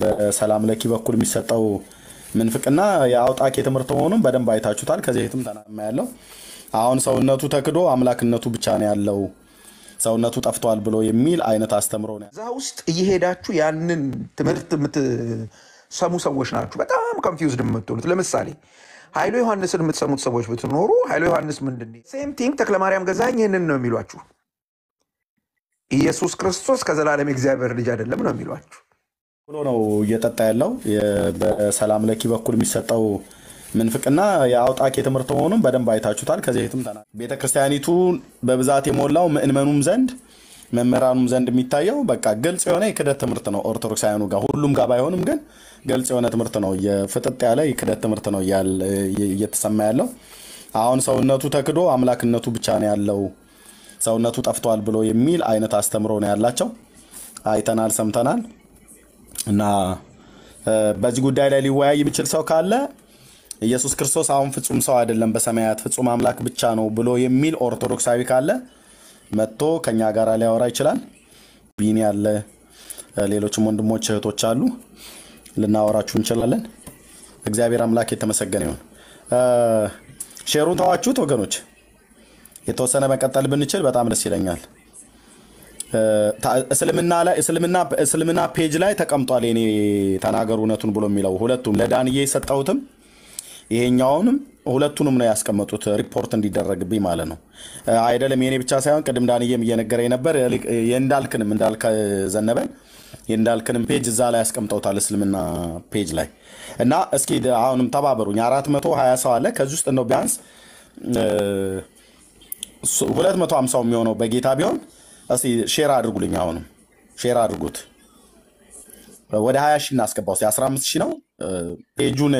በሰላም ለኪ በኩል የሚሰጠው ምንፍቅና የአውጣቂ ትምህርት መሆኑን በደንብ አይታችሁታል። ከዚህ ፊትም ተናማ ያለው አሁን ሰውነቱ ተክዶ አምላክነቱ ብቻ ነው ያለው ሰውነቱ ጠፍቷል ብሎ የሚል አይነት አስተምሮ ነው። እዛ ውስጥ እየሄዳችሁ ያንን ትምህርት የምትሰሙ ሰዎች ናችሁ በጣም ኮንፊውዝድ የምትሆኑት። ለምሳሌ ኃይሎ ዮሐንስን የምትሰሙት ሰዎች ብትኖሩ ኃይሎ ዮሐንስ ምንድን ሴም ቲንግ ተክለማርያም ገዛኝ ይህንን ነው የሚሏችሁ። ኢየሱስ ክርስቶስ ከዘላለም እግዚአብሔር ልጅ አይደለም ነው የሚሏችሁ። ብሎ ነው እየጠጣ ያለው። በሰላም ለኪ በኩል የሚሰጠው ምንፍቅና የአውጣቂ ትምህርት መሆኑን በደንብ አይታችሁታል። ከዚህ ቤትም ተና ቤተክርስቲያኒቱ በብዛት የሞላው ምእመኑም ዘንድ መምህራኑም ዘንድ የሚታየው በቃ ግልጽ የሆነ የክደት ትምህርት ነው። ኦርቶዶክሳውያኑ ጋር ሁሉም ጋር ባይሆንም ግን ግልጽ የሆነ ትምህርት ነው። የፍጥጥ ያለ የክደት ትምህርት ነው እየተሰማ ያለው። አሁን ሰውነቱ ተክዶ አምላክነቱ ብቻ ነው ያለው፣ ሰውነቱ ጠፍቷል ብሎ የሚል አይነት አስተምሮ ነው ያላቸው። አይተናል፣ ሰምተናል። እና በዚህ ጉዳይ ላይ ሊወያይ የሚችል ሰው ካለ ኢየሱስ ክርስቶስ አሁን ፍጹም ሰው አይደለም፣ በሰማያት ፍጹም አምላክ ብቻ ነው ብሎ የሚል ኦርቶዶክሳዊ ካለ መጥቶ ከኛ ጋር ሊያወራ ይችላል። ቢኒ ያለ ሌሎችም ወንድሞች እህቶች አሉ፣ ልናወራችሁ እንችላለን። እግዚአብሔር አምላክ የተመሰገነ ይሁን። ሼሩን ተዋችሁት ወገኖች። የተወሰነ መቀጠል ብንችል በጣም ደስ ይለኛል። እስልምና ፔጅ ላይ ተቀምጧል። እኔ ተናገሩ እውነቱን ብሎ የሚለው ሁለቱም ለዳንዬ የሰጠሁትም ይሄኛውንም ሁለቱንም ነው ያስቀመጡት፣ ሪፖርት እንዲደረግብኝ ማለት ነው። አይደለም የኔ ብቻ ሳይሆን ቅድም ዳንዬም እየነገረኝ ነበር። የእንዳልክንም እንዳልከ ዘነበን የእንዳልክንም ፔጅ እዛ ላይ ያስቀምጠውታል እስልምና ፔጅ ላይ እና እስኪ አሁንም ተባበሩኝ። አራት መቶ ሀያ ሰው አለ ከዚህ ውስጥ ነው ቢያንስ ሁለት መቶ ሀምሳው የሚሆነው በጌታ ቢሆን እስቲ ሼር አድርጉልኝ። አሁንም ሼር አድርጉት። ወደ ሀያ ሺ እናስገባው። አስራ አምስት ሺ ነው። ፔጁን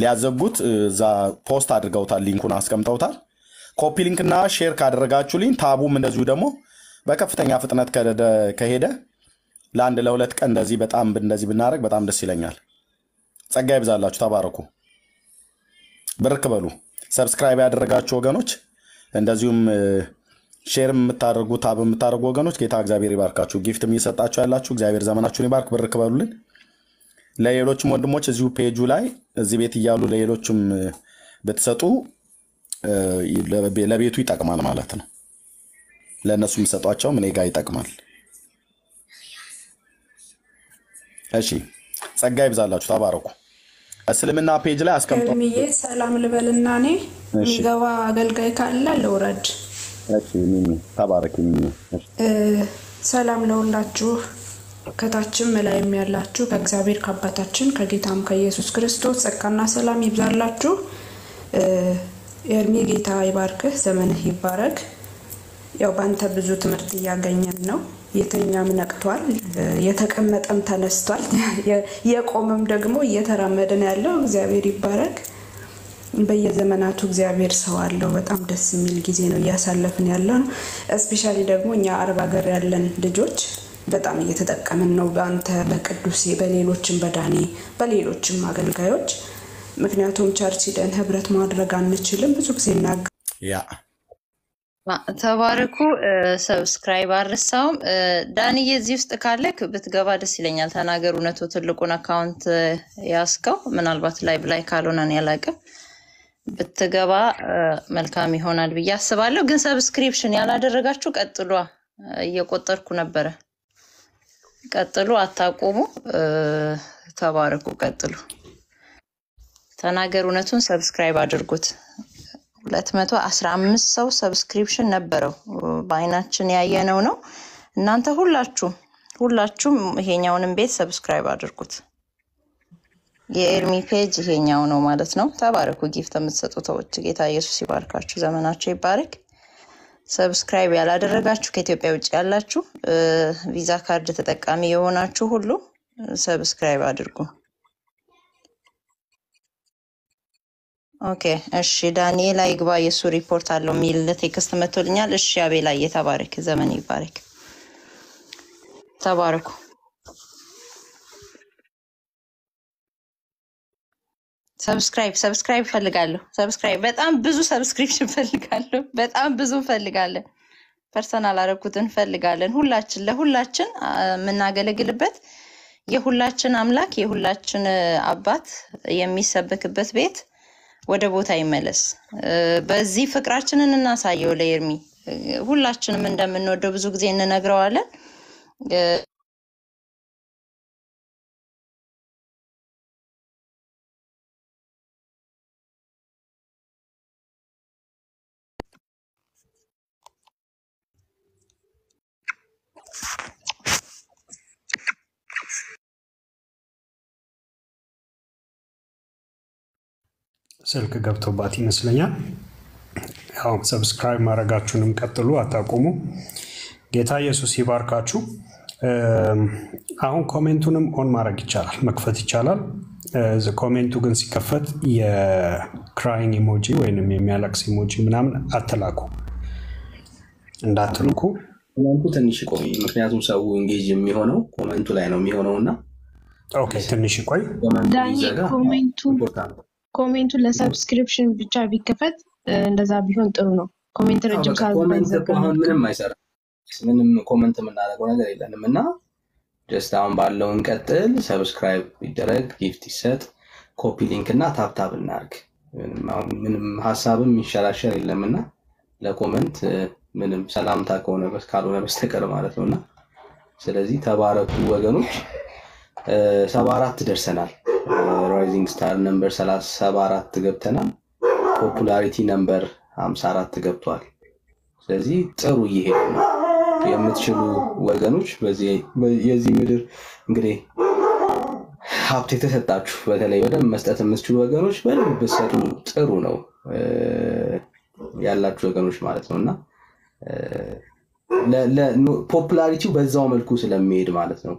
ሊያዘጉት እዛ ፖስት አድርገውታል፣ ሊንኩን አስቀምጠውታል። ኮፒ እና ሼር ካደረጋችሁልኝ ታቡም እንደዚሁ ደግሞ በከፍተኛ ፍጥነት ከሄደ ለአንድ ለሁለት ቀን እንደዚህ በጣም እንደዚህ ብናደርግ በጣም ደስ ይለኛል። ጸጋ ይብዛላችሁ። ተባረኩ፣ ብርክ በሉ። ሰብስክራይብ ያደረጋችሁ ወገኖች እንደዚሁም ሼር የምታደርጉት ታብ የምታደርጉ ወገኖች ጌታ እግዚአብሔር ይባርካችሁ። ጊፍት የሚሰጣችሁ ያላችሁ እግዚአብሔር ዘመናችሁን ይባርክ። ብር ክበሉልን። ለሌሎችም ወንድሞች እዚሁ ፔጁ ላይ እዚህ ቤት እያሉ ለሌሎችም ብትሰጡ ለቤቱ ይጠቅማል ማለት ነው። ለእነሱ የሚሰጧቸው እኔ ጋ ይጠቅማል። እሺ፣ ጸጋ ይብዛላችሁ። ተባረኩ። እስልምና ፔጅ ላይ አስቀምጠ ሰላም ልበልና እኔ የሚገባ አገልጋይ ካለ ልውረድ ተባረክ። ሰላም ለሁላችሁ ከታችም ላይም ያላችሁ ከእግዚአብሔር ከአባታችን ከጌታም ከኢየሱስ ክርስቶስ ጸጋና ሰላም ይብዛላችሁ። የእድሜ ጌታ ይባርክህ፣ ዘመንህ ይባረክ። ያው በአንተ ብዙ ትምህርት እያገኘን ነው። የተኛም ነቅቷል፣ የተቀመጠም ተነስቷል፣ የቆመም ደግሞ እየተራመደን ያለው። እግዚአብሔር ይባረክ። በየዘመናቱ እግዚአብሔር ሰው አለው። በጣም ደስ የሚል ጊዜ ነው እያሳለፍን ያለ ነው። እስፔሻሊ ደግሞ እኛ አረብ ሀገር ያለን ልጆች በጣም እየተጠቀምን ነው በአንተ በቅዱሴ በሌሎችም በዳኔ በሌሎችም አገልጋዮች። ምክንያቱም ቸርች ሂደን ህብረት ማድረግ አንችልም። ብዙ ጊዜ እናገ ተባረኩ። ሰብስክራይብ አልረሳውም። ዳንዬ እዚህ ውስጥ ካለክ ብትገባ ደስ ይለኛል። ተናገር እውነቱ ትልቁን አካውንት ያስከው ምናልባት ላይ ብላይ ካልሆነን ያላቅም ብትገባ መልካም ይሆናል ብዬ አስባለሁ። ግን ሰብስክሪፕሽን ያላደረጋችሁ ቀጥሏ፣ እየቆጠርኩ ነበረ። ቀጥሉ፣ አታቆሙ። ተባረኩ፣ ቀጥሉ። ተናገር እውነቱን፣ ሰብስክራይብ አድርጉት። ሁለት መቶ አስራ አምስት ሰው ሰብስክሪፕሽን ነበረው በአይናችን ያየነው ነው። እናንተ ሁላችሁም ሁላችሁም ይሄኛውንም ቤት ሰብስክራይብ አድርጉት። የኤርሚ ፔጅ ይሄኛው ነው ማለት ነው። ተባረኩ። ጊፍት የምትሰጡ ሰዎች ጌታ ኢየሱስ ይባርካችሁ፣ ዘመናችሁ ይባረክ። ሰብስክራይብ ያላደረጋችሁ ከኢትዮጵያ ውጭ ያላችሁ ቪዛ ካርድ ተጠቃሚ የሆናችሁ ሁሉ ሰብስክራይብ አድርጉ። ኦኬ እሺ። ዳንኤል አይግባ የእሱ ሪፖርት አለው የሚል ቴክስት መቶልኛል። እሺ አቤላ፣ የተባረክ ዘመን ይባረክ። ተባረኩ። ሰብስክራይብ ሰብስክራይብ ፈልጋለሁ ሰብስክራይብ በጣም ብዙ ሰብስክሪፕሽን ፈልጋለሁ በጣም ብዙ ፈልጋለን። ፐርሰናል አረኩት እንፈልጋለን። ሁላችን ለሁላችን የምናገለግልበት የሁላችን አምላክ የሁላችን አባት የሚሰበክበት ቤት ወደ ቦታ ይመለስ። በዚህ ፍቅራችንን እናሳየው ለኤርሚ። ሁላችንም እንደምንወደው ብዙ ጊዜ እንነግረዋለን። ስልክ ገብቶባት ይመስለኛል። ያው ሰብስክራይብ ማድረጋችሁንም ቀጥሉ፣ አታቁሙ። ጌታ ኢየሱስ ይባርካችሁ። አሁን ኮሜንቱንም ኦን ማድረግ ይቻላል፣ መክፈት ይቻላል። ኮሜንቱ ግን ሲከፈት የክራይንግ ኢሞጂ ወይንም የሚያለቅስ ኢሞጂ ምናምን አትላኩ እንዳትልኩ። ኮሜንቱ ትንሽ ቆይ፣ ምክንያቱም ሰው እንጌጅ የሚሆነው ኮሜንቱ ላይ ነው የሚሆነው እና ትንሽ ቆይ ኮሜንቱ ኮሜንቱ ለሰብስክሪፕሽን ብቻ ቢከፈት እንደዛ ቢሆን ጥሩ ነው። ኮሜንት ረጅም አሁን ምንም አይሰራም። ምንም ኮመንት የምናደርገው ነገር የለንም እና ጀስት አሁን ባለው እንቀጥል። ሰብስክራይብ ይደረግ፣ ጊፍት ይሰጥ፣ ኮፒ ሊንክ እና ታብታብ እናርግ። ምንም ሀሳብም ይንሸራሸር የለም እና ለኮመንት ምንም ሰላምታ ከሆነ ካልሆነ በስተቀር ማለት ነው እና ስለዚህ ተባረኩ ወገኖች፣ ሰባ አራት ደርሰናል። ራይዚንግ ስታር ነምበር 74 ገብተናል። ፖፑላሪቲ ነምበር 54 ገብቷል። ስለዚህ ጥሩ እየሄዱ ነው። የምትችሉ ወገኖች የዚህ ምድር እንግዲህ ሀብት የተሰጣችሁ በተለይ በደንብ መስጠት የምትችሉ ወገኖች በደንብ ብትሰጡ ጥሩ ነው ያላችሁ ወገኖች ማለት ነው እና ፖፑላሪቲው በዛው መልኩ ስለሚሄድ ማለት ነው።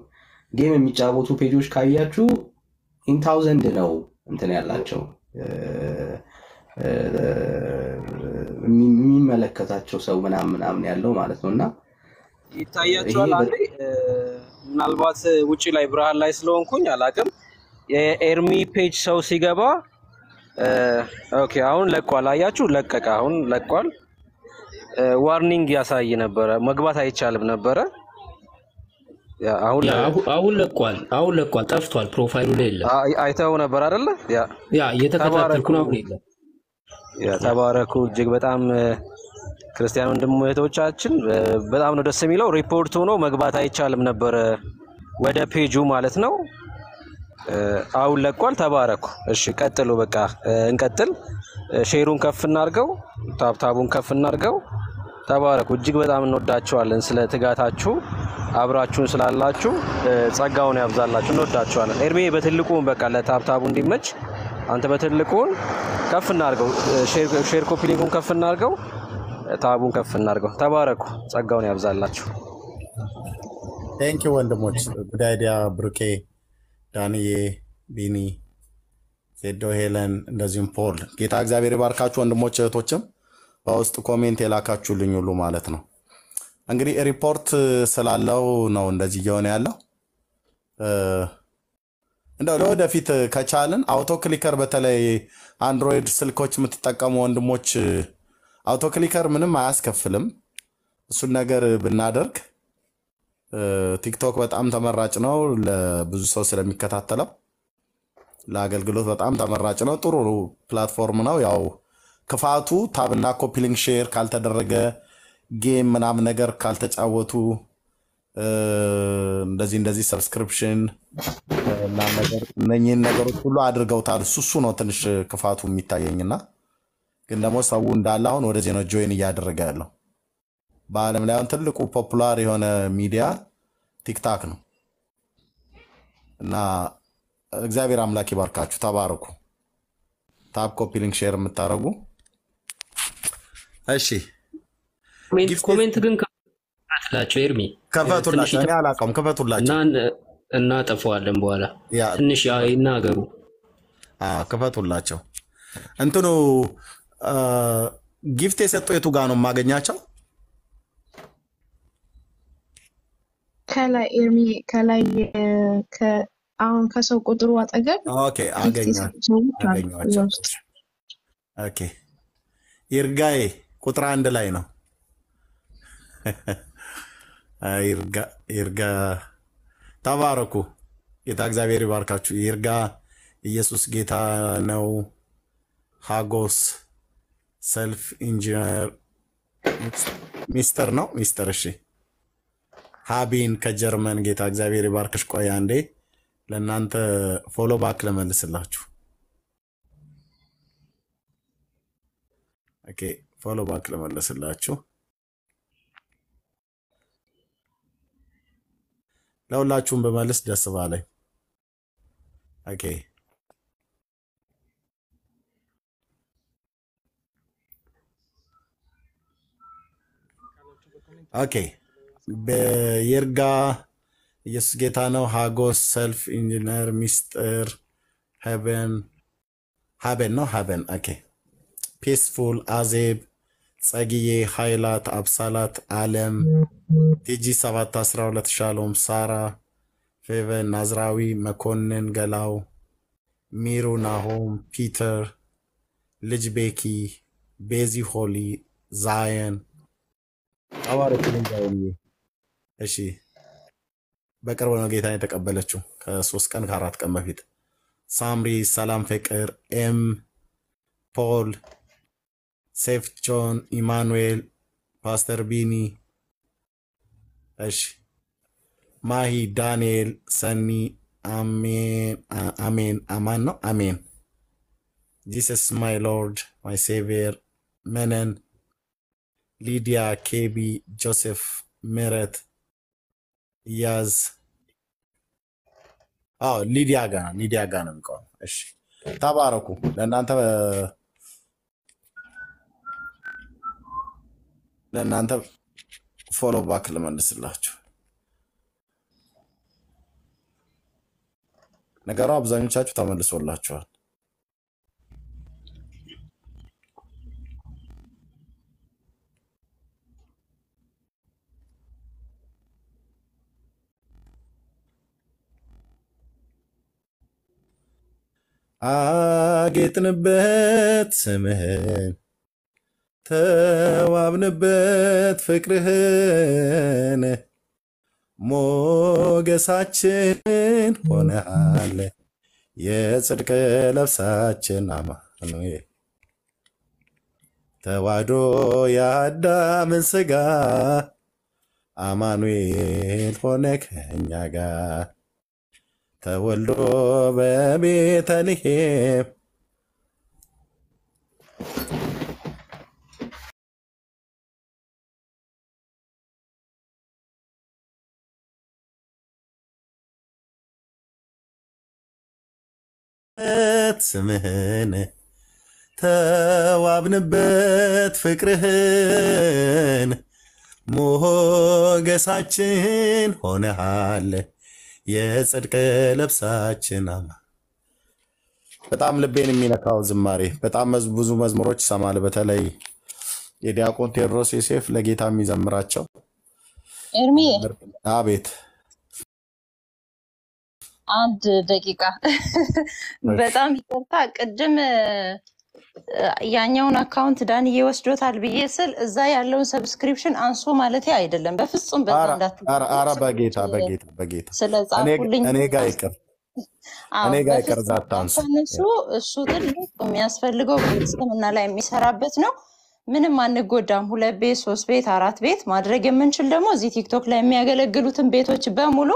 ጌም የሚጫወቱ ፔጆች ካያችሁ ኢንታውዘንድ ነው እንትን ያላቸው የሚመለከታቸው ሰው ምናምን ምናምን ያለው ማለት ነው እና ይታያቸዋል። አንዴ ምናልባት ውጭ ላይ ብርሃን ላይ ስለሆንኩኝ አላቅም። የኤርሚ ፔጅ ሰው ሲገባ ኦኬ፣ አሁን ለቋል። አያችሁ ለቀቀ። አሁን ለቋል። ዋርኒንግ ያሳይ ነበረ። መግባት አይቻልም ነበረ አሁን ለቋል። አሁን ለቋል፣ ጠፍቷል። ፕሮፋይሉ ላይ የለም። አይተው ነበር አይደለ? ያ እየተከታተልኩ ነው። አሁን የለም። ተባረኩ። እጅግ በጣም ክርስቲያን ወንድም እህቶቻችን፣ በጣም ነው ደስ የሚለው። ሪፖርት ሆኖ መግባት አይቻልም ነበር ወደ ፔጁ ማለት ነው። አሁን ለቋል። ተባረኩ። እሺ ቀጥሉ። በቃ እንቀጥል። ሼሩን ከፍ እናርገው፣ ታብታቡን ከፍ እናርገው። ተባረኩ። እጅግ በጣም እንወዳቸዋለን ስለ ትጋታችሁ አብራችሁን ስላላችሁ ጸጋውን ያብዛላችሁ። እንወዳችኋለን። ኤርሜ በትልቁን በቃ ለታብታቡ እንዲመች አንተ በትልቁን ከፍ እናርገው። ሼር ኮፒ ሊንኩን ከፍ እናርገው። ታቡን ከፍ እናርገው። ተባረኩ። ጸጋውን ያብዛላችሁ። ቴንኪው ወንድሞች። አይዲያ፣ ብሩኬ፣ ዳንዬ፣ ቢኒ፣ ዜዶ፣ ሄለን እንደዚሁም ፖል። ጌታ እግዚአብሔር ይባርካችሁ ወንድሞች እህቶችም በውስጥ ኮሜንት የላካችሁልኝ ሁሉ ማለት ነው። እንግዲህ ሪፖርት ስላለው ነው እንደዚህ እየሆነ ያለው። እንደው ለወደፊት ከቻልን አውቶ ክሊከር በተለይ አንድሮይድ ስልኮች የምትጠቀሙ ወንድሞች አውቶ ክሊከር ምንም አያስከፍልም። እሱን ነገር ብናደርግ ቲክቶክ በጣም ተመራጭ ነው፣ ለብዙ ሰው ስለሚከታተለው ለአገልግሎት በጣም ተመራጭ ነው። ጥሩ ፕላትፎርም ነው። ያው ክፋቱ ታብና ኮፒሊንግ ሼር ካልተደረገ ጌም ምናምን ነገር ካልተጫወቱ እንደዚህ እንደዚህ ሰብስክሪፕሽን እነኝህን ነገሮች ሁሉ አድርገውታል። እሱ እሱ ነው ትንሽ ክፋቱ የሚታየኝና ግን ደግሞ ሰው እንዳለ አሁን ወደዚህ ነው ጆይን እያደረገ ያለው። በዓለም ላይ አሁን ትልቁ ፖፑላር የሆነ ሚዲያ ቲክታክ ነው እና እግዚአብሔር አምላክ ይባርካችሁ። ተባረኩ። ታፕ ኮፒ ሊንክ ሼር የምታደርጉ እሺ ኮሜንት ግን ኤርሚ ከፈቱላቸው። እኔ አላውቀውም። ከፈቱላቸው እናጠፈዋለን በኋላ ትንሽ ይናገሩ። ክፈቱላቸው። እንትኑ ጊፍት የሰጠው የቱ ጋ ነው የማገኛቸው? ከላይ ኤርሚ ከላይ አሁን ከሰው ቁጥሩ አጠገብ አገኘኋቸው። ይርጋዬ ቁጥር አንድ ላይ ነው። ይርጋ። ተባረኩ። ጌታ እግዚአብሔር ይባርካችሁ። ይርጋ። ኢየሱስ ጌታ ነው። ሃጎስ ሰልፍ ኢንጂነር ሚስተር ነው ሚስተር። እሺ ሀቢን ከጀርመን ጌታ እግዚአብሔር ይባርክሽ። ቆይ አንዴ ለእናንተ ፎሎ ባክ ለመልስላችሁ። ኦኬ ፎሎ ባክ ለመልስላችሁ። ለሁላችሁም በመልስ ደስ ባለኝ። ኦኬ ኦኬ ኢየሱስ ጌታ ነው። ሃጎስ ሰልፍ ኢንጂነር ሚስጥር ሀበን ሀበን ነው ሀበን ኦኬ ፒስፉል አዜብ ጸግዬ ኃይላት፣ አብሳላት አለም፣ ቲጂ 712 ሻሎም፣ ሳራ ፌቨን፣ ናዝራዊ መኮንን፣ ገላው ሚሩ፣ ናሆም፣ ፒተር፣ ልጅ ቤኪ፣ ቤዚ፣ ሆሊ፣ ዛየን እሺ። በቅርብ ነው ጌታን የተቀበለችው ከሶስት ቀን ከአራት ቀን በፊት። ሳምሪ፣ ሰላም፣ ፍቅር፣ ኤም ፖል ሴፍ ጆን፣ ኢማኑኤል፣ ፓስተር ቢኒ፣ እሺ፣ ማሂ፣ ዳንኤል፣ ሰኒ፣ አሜን፣ አሜን፣ አማን ነው አሜን። ጂሰስ ማይ ሎርድ ማይ ሴቪየር፣ መነን፣ ሊዲያ፣ ኬቢ፣ ጆሴፍ፣ ምረት፣ ያዝ። አዎ ሊዲያ ጋ ሊዲያ ጋ ነው የሚቀው። እሺ፣ ተባረኩ ለእናንተ ለእናንተ ፎሎ ባክ ልመልስላችሁ። ነገሩ አብዛኞቻችሁ ተመልሶላችኋል። አጌጥንበት ስምህን ተዋብንበት ፍቅርህን ሞገሳችን ሆነሃል የጽድቅ ለብሳችን አማኑኤል ተዋዶ የአዳምን ስጋ አማኑኤል ሆነ ከኛ ጋ ተወልዶ በቤተልሔም ት ስምህን ተዋብንበት ፍቅርህን ሞገሳችን ሆነሃል የጽድቅ ልብሳችን። አማ በጣም ልቤን የሚነካው ዝማሬ በጣም ብዙ መዝሙሮች ይሰማል። በተለይ የዲያቆን ቴዎድሮስ ዮሴፍ ለጌታ የሚዘምራቸው ኤርሚ አቤት አንድ ደቂቃ በጣም ይቅርታ። ቅድም ያኛውን አካውንት ዳንዬ ወስዶታል ብዬ ስል እዛ ያለውን ሰብስክሪፕሽን አንሶ ማለት አይደለም። በፍጹም በዛራ በጌታ በጌታ በጌታ እኔ ጋ ይቅር እኔ ጋ ይቅር። እሱ ትልቅ የሚያስፈልገው በስክምና ላይ የሚሰራበት ነው። ምንም አንጎዳም። ሁለት ቤት፣ ሶስት ቤት፣ አራት ቤት ማድረግ የምንችል ደግሞ እዚህ ቲክቶክ ላይ የሚያገለግሉትን ቤቶች በሙሉ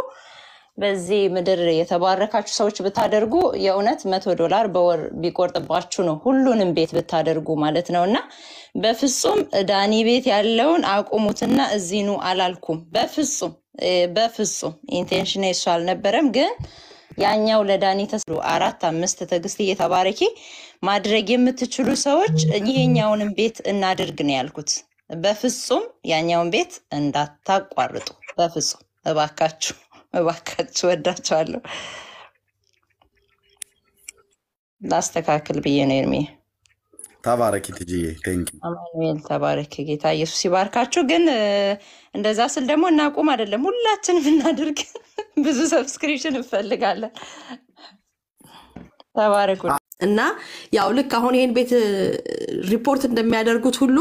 በዚህ ምድር የተባረካችሁ ሰዎች ብታደርጉ የእውነት መቶ ዶላር በወር ቢቆርጥባችሁ ነው ሁሉንም ቤት ብታደርጉ ማለት ነው። እና በፍጹም ዳኒ ቤት ያለውን አቁሙትና እዚኑ አላልኩም። በፍጹም በፍጹም ኢንቴንሽን እሱ አልነበረም ግን ያኛው ለዳኒ ተስሎ አራት አምስት ትዕግስት እየተባረኪ ማድረግ የምትችሉ ሰዎች ይሄኛውንም ቤት እናደርግ ነው ያልኩት። በፍጹም ያኛውን ቤት እንዳታቋርጡ፣ በፍጹም እባካችሁ። እባካችሁ ወዳችኋለሁ። ላስተካክል ብዬ ነው። እድሜ ተባረኪ ትጅዬ አማኑኤል ተባረኪ። ጌታ ኢየሱስ ይባርካችሁ። ግን እንደዛ ስል ደግሞ እናቁም አይደለም፣ ሁላችን እናድርግ። ብዙ ሰብስክሪፕሽን እንፈልጋለን። ተባረኩ እና ያው ልክ አሁን ይሄን ቤት ሪፖርት እንደሚያደርጉት ሁሉ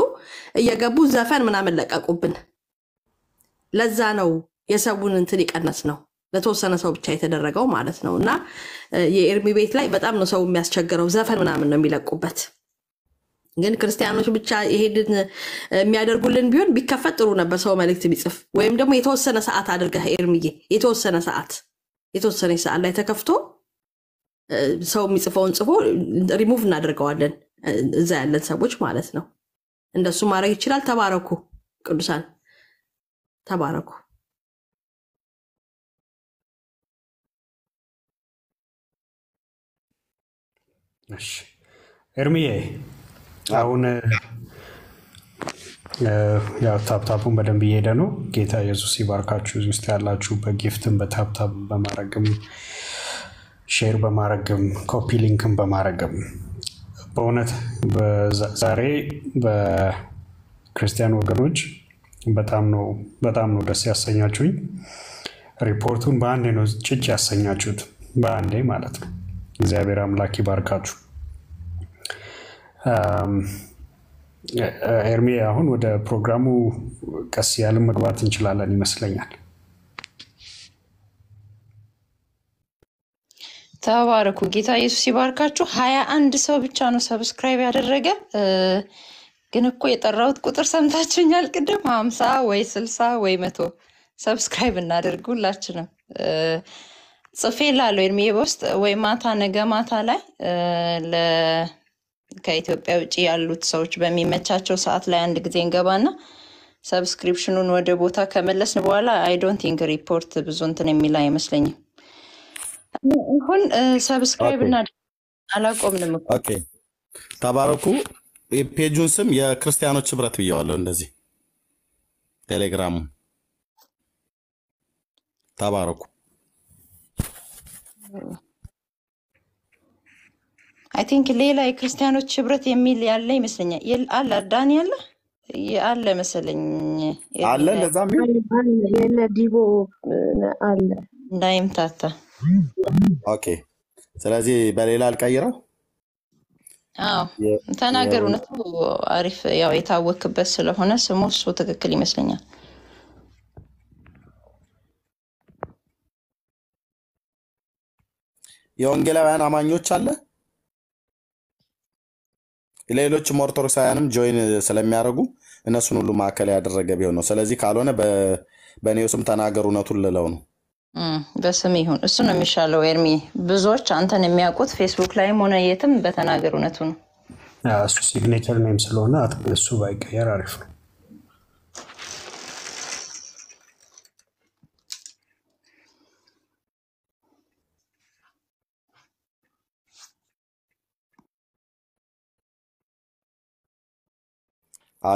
እየገቡ ዘፈን ምናምን ለቀቁብን። ለዛ ነው የሰውን እንትን ይቀነስ ነው ለተወሰነ ሰው ብቻ የተደረገው ማለት ነው። እና የኤርሚ ቤት ላይ በጣም ነው ሰው የሚያስቸግረው። ዘፈን ምናምን ነው የሚለቁበት። ግን ክርስቲያኖች ብቻ ይሄድን የሚያደርጉልን ቢሆን ቢከፈት ጥሩ ነበር፣ ሰው መልእክት ቢጽፍ ወይም ደግሞ የተወሰነ ሰዓት አድርገህ ኤርሚዬ፣ የተወሰነ ሰዓት የተወሰነ ሰዓት ላይ ተከፍቶ ሰው የሚጽፈውን ጽፎ ሪሙቭ እናደርገዋለን፣ እዛ ያለን ሰዎች ማለት ነው። እንደሱ ማድረግ ይችላል። ተባረኩ ቅዱሳን፣ ተባረኩ። እርምዬ አሁን ያው ታፕታፑን በደንብ እየሄደ ነው። ጌታ ኢየሱስ ይባርካችሁ። እዚህ ውስጥ ያላችሁ በጊፍትም በታፕታፕ በማድረግም ሼር በማድረግም ኮፒ ሊንክም በማድረግም በእውነት ዛሬ በክርስቲያን ወገኖች በጣም ነው በጣም ነው ደስ ያሰኛችሁኝ። ሪፖርቱን በአንዴ ነው ጭጭ ያሰኛችሁት፣ በአንዴ ማለት ነው። እግዚአብሔር አምላክ ይባርካችሁ። ኤርሜ አሁን ወደ ፕሮግራሙ ቀስ ያለን መግባት እንችላለን ይመስለኛል። ተባረኩ። ጌታ ኢየሱስ ይባርካችሁ። ሀያ አንድ ሰው ብቻ ነው ሰብስክራይብ ያደረገ። ግን እኮ የጠራሁት ቁጥር ሰምታችሁኛል። ቅድም ሀምሳ ወይ ስልሳ ወይ መቶ ሰብስክራይብ እናደርግ ሁላችንም ጽፌ ላለው እድሜ በውስጥ ወይ ማታ ነገ ማታ ላይ ከኢትዮጵያ ውጭ ያሉት ሰዎች በሚመቻቸው ሰዓት ላይ አንድ ጊዜ እንገባና ሰብስክሪፕሽኑን ወደ ቦታ ከመለስን በኋላ አይ ዶንት ቲንክ ሪፖርት ብዙ እንትን የሚል አይመስለኝም። አሁን ሰብስክራይብ እና አላቆምንም። ተባረኩ። የፔጁን ስም የክርስቲያኖች ህብረት ብየዋለሁ። እንደዚህ ቴሌግራሙ ተባረኩ። አይ ቲንክ ሌላ የክርስቲያኖች ህብረት የሚል ያለ ይመስለኛል። አለ አዳን ያለ አለ መሰለኝ አለ ለዛ የለ ዲቦ አለ እንዳይምታታ። ኦኬ ስለዚህ በሌላ አልቀይረው። ተናገሩ። እውነቱ አሪፍ ያው የታወክበት ስለሆነ ስሙ እሱ ትክክል ይመስለኛል። የወንጌላውያን አማኞች አለ። ሌሎችም ኦርቶዶክሳውያንም ጆይን ስለሚያደርጉ እነሱን ሁሉ ማዕከል ያደረገ ቢሆን ነው። ስለዚህ ካልሆነ በእኔው ስም ተናገር እውነቱን ልለው ነው። በስም ይሁን እሱ ነው የሚሻለው። ኤርሚ ብዙዎች አንተን የሚያውቁት ፌስቡክ ላይም ሆነ የትም በተናገር እውነቱ ነው። እሱ ሲግኔቸር ኔም ስለሆነ እሱ ባይቀየር አሪፍ ነው።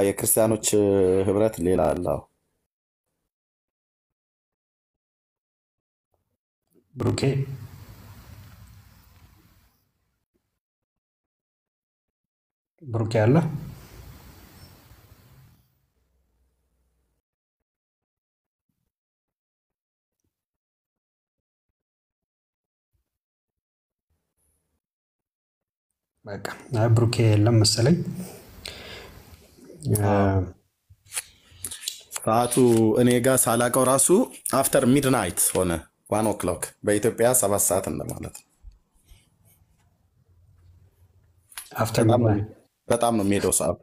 የክርስቲያኖች ህብረት ሌላ አለው። ብሩኬ ብሩኬ አለ በቃ ብሩኬ የለም መሰለኝ። ሰዓቱ እኔ ጋር ሳላቀው ራሱ አፍተር ሚድናይት ሆነ። ዋን ኦክሎክ በኢትዮጵያ ሰባት ሰዓት እንደማለት ነው። በጣም ነው የሚሄደው ሰዓቱ።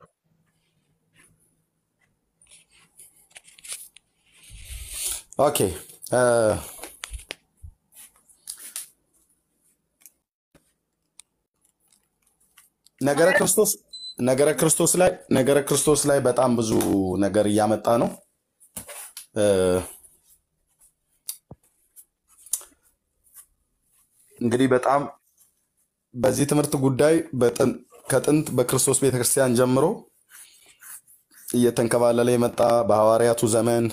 ኦኬ ነገረ ክርስቶስ ነገረ ክርስቶስ ላይ ነገረ ክርስቶስ ላይ በጣም ብዙ ነገር እያመጣ ነው። እንግዲህ በጣም በዚህ ትምህርት ጉዳይ ከጥንት በክርስቶስ ቤተክርስቲያን ጀምሮ እየተንከባለለ የመጣ በሐዋርያቱ ዘመን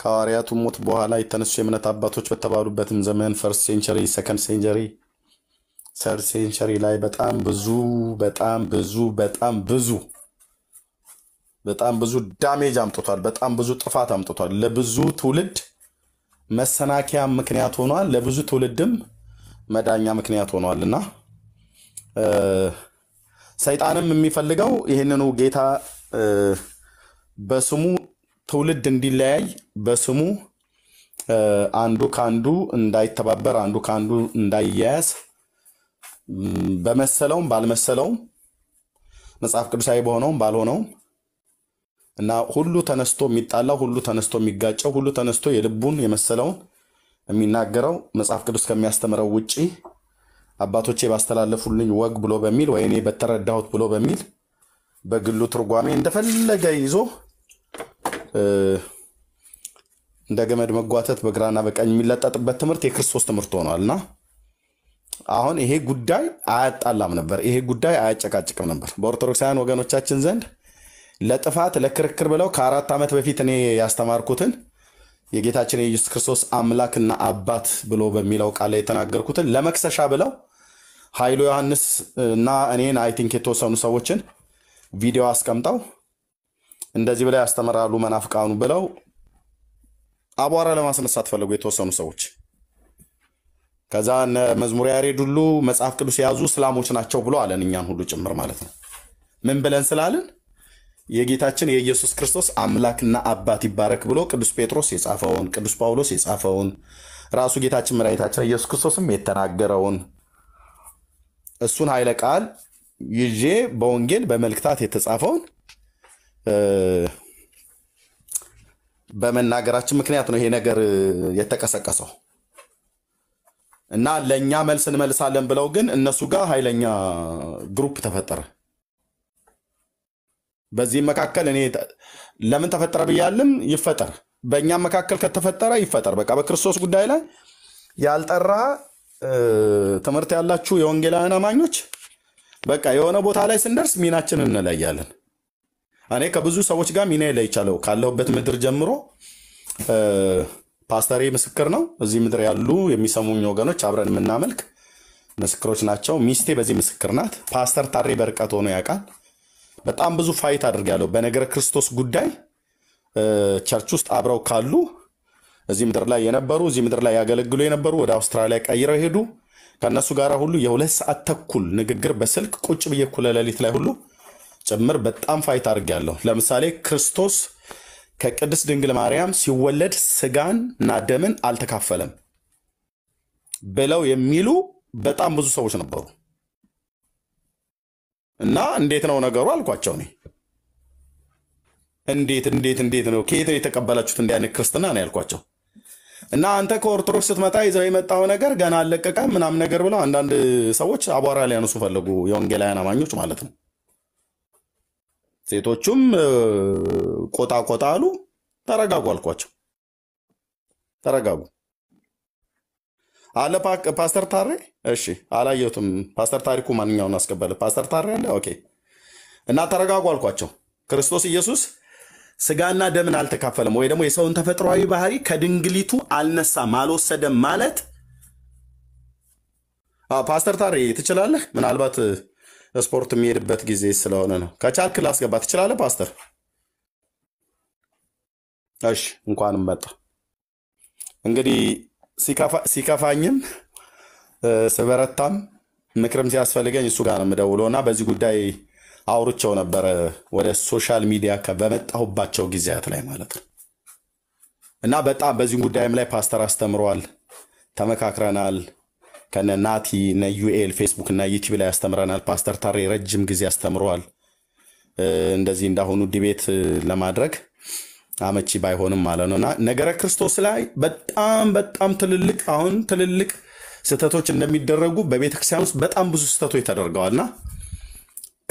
ከሐዋርያቱ ሞት በኋላ የተነሱ የእምነት አባቶች በተባሉበትም ዘመን ፈርስት ሴንቸሪ፣ ሰከንድ ሴንቸሪ ሰር ሴንቸሪ ላይ በጣም ብዙ በጣም ብዙ በጣም ብዙ በጣም ብዙ ዳሜጅ አምጥቷል። በጣም ብዙ ጥፋት አምጥቷል። ለብዙ ትውልድ መሰናከያ ምክንያት ሆኗል። ለብዙ ትውልድም መዳኛ ምክንያት ሆኗል እና ሰይጣንም የሚፈልገው ይህንኑ ጌታ በስሙ ትውልድ እንዲለያይ በስሙ አንዱ ከአንዱ እንዳይተባበር አንዱ ከአንዱ እንዳይያያዝ በመሰለውም ባልመሰለውም መጽሐፍ ቅዱሳዊ በሆነውም ባልሆነውም እና ሁሉ ተነስቶ የሚጣላው ሁሉ ተነስቶ የሚጋጨው ሁሉ ተነስቶ የልቡን የመሰለውን የሚናገረው መጽሐፍ ቅዱስ ከሚያስተምረው ውጪ አባቶቼ ባስተላለፉልኝ ወግ ብሎ በሚል ወይ እኔ በተረዳሁት ብሎ በሚል በግሉ ትርጓሜ እንደፈለገ ይዞ እንደ ገመድ መጓተት በግራና በቀኝ የሚለጠጥበት ትምህርት የክርስቶስ ትምህርት ሆኗልና አሁን ይሄ ጉዳይ አያጣላም ነበር፣ ይሄ ጉዳይ አያጨቃጭቅም ነበር። በኦርቶዶክሳውያን ወገኖቻችን ዘንድ ለጥፋት ለክርክር ብለው ከአራት ዓመት በፊት እኔ ያስተማርኩትን የጌታችን የኢየሱስ ክርስቶስ አምላክና አባት ብሎ በሚለው ቃል ላይ የተናገርኩትን ለመክሰሻ ብለው ኃይሉ ዮሐንስ እና እኔን አይቲንክ የተወሰኑ ሰዎችን ቪዲዮ አስቀምጠው እንደዚህ ብላ ያስተምራሉ መናፍቃኑ ብለው አቧራ ለማስነሳት ፈለጉ የተወሰኑ ሰዎች። ከዛ መዝሙር ያሬድ ሁሉ መጽሐፍ ቅዱስ የያዙ እስላሞች ናቸው ብሎ አለን እኛን ሁሉ ጭምር ማለት ነው። ምን ብለን ስላለን የጌታችን የኢየሱስ ክርስቶስ አምላክና አባት ይባረክ ብሎ ቅዱስ ጴጥሮስ የጻፈውን ቅዱስ ጳውሎስ የጻፈውን ራሱ ጌታችን መድኃኒታችን ኢየሱስ ክርስቶስም የተናገረውን እሱን ኃይለ ቃል ይዤ በወንጌል በመልክታት የተጻፈውን በመናገራችን ምክንያት ነው ይሄ ነገር የተቀሰቀሰው። እና ለእኛ መልስ እንመልሳለን ብለው ግን እነሱ ጋር ኃይለኛ ግሩፕ ተፈጠረ። በዚህም መካከል እኔ ለምን ተፈጠረ ብያልም ይፈጠር፣ በእኛ መካከል ከተፈጠረ ይፈጠር። በቃ በክርስቶስ ጉዳይ ላይ ያልጠራ ትምህርት ያላችሁ የወንጌላውያን አማኞች በቃ የሆነ ቦታ ላይ ስንደርስ ሚናችን እንለያለን። እኔ ከብዙ ሰዎች ጋር ሚና ይለይቻለሁ ካለሁበት ምድር ጀምሮ ፓስተሬ ምስክር ነው። እዚህ ምድር ያሉ የሚሰሙኝ ወገኖች አብረን የምናመልክ ምስክሮች ናቸው። ሚስቴ በዚህ ምስክር ናት። ፓስተር ታሬ በርቀት ሆኖ ያውቃል። በጣም ብዙ ፋይት አድርጌያለሁ በነገረ ክርስቶስ ጉዳይ። ቸርች ውስጥ አብረው ካሉ እዚህ ምድር ላይ የነበሩ እዚህ ምድር ላይ ያገለግሉ የነበሩ ወደ አውስትራሊያ ቀይረው ሄዱ። ከእነሱ ጋር ሁሉ የሁለት ሰዓት ተኩል ንግግር በስልክ ቁጭ ብዬ እኩለ ሌሊት ላይ ሁሉ ጭምር በጣም ፋይት አድርጌያለሁ። ለምሳሌ ክርስቶስ ከቅድስት ድንግል ማርያም ሲወለድ ስጋን ደምን አልተካፈለም ብለው የሚሉ በጣም ብዙ ሰዎች ነበሩ። እና እንዴት ነው ነገሩ አልኳቸው። እኔ እንዴት እንዴት እንዴት ነው ከየት ነው የተቀበላችሁት እንዲህ አይነት ክርስትና ነው ያልኳቸው። እና አንተ ከኦርቶዶክስ ስትመጣ ይዘው የመጣው ነገር ገና አለቀቀ ምናምን ነገር ብለው አንዳንድ ሰዎች አቧራ ሊያነሱ ፈለጉ፣ የወንጌላውያን አማኞች ማለት ነው። ሴቶቹም ቆጣ ቆጣ አሉ። ተረጋጉ አልኳቸው። ተረጋጉ አለ ፓስተር ታሬ። እሺ አላየሁትም። ፓስተር ታሪኩ ማንኛውን አስቀበለ? ፓስተር ታሬ አለ። ኦኬ እና ተረጋጉ አልኳቸው። ክርስቶስ ኢየሱስ ስጋና ደምን አልተካፈለም ወይ ደግሞ የሰውን ተፈጥሯዊ ባህሪ ከድንግሊቱ አልነሳም አልወሰደም ማለት ፓስተር ታሬ ትችላለህ ምናልባት ስፖርት የሚሄድበት ጊዜ ስለሆነ ነው። ከቻልክ ላስገባ ትችላለህ ፓስተር። እሺ እንኳንም መጣ። እንግዲህ ሲከፋኝም ስበረታም ምክርም ሲያስፈልገኝ እሱ ጋር ነው የምደውለው እና በዚህ ጉዳይ አውርቼው ነበረ ወደ ሶሻል ሚዲያ በመጣሁባቸው ጊዜያት ላይ ማለት ነው እና በጣም በዚህ ጉዳይም ላይ ፓስተር አስተምሯል፣ ተመካክረናል። ከነ ናቲ ነ ዩኤል ፌስቡክ እና ዩቲብ ላይ ያስተምረናል። ፓስተር ታሬ ረጅም ጊዜ ያስተምረዋል። እንደዚህ እንዳሁኑ ዲቤት ለማድረግ አመቺ ባይሆንም ማለት ነው እና ነገረ ክርስቶስ ላይ በጣም በጣም ትልልቅ አሁን ትልልቅ ስህተቶች እንደሚደረጉ በቤተክርስቲያን ውስጥ በጣም ብዙ ስህተቶች ተደርገዋልና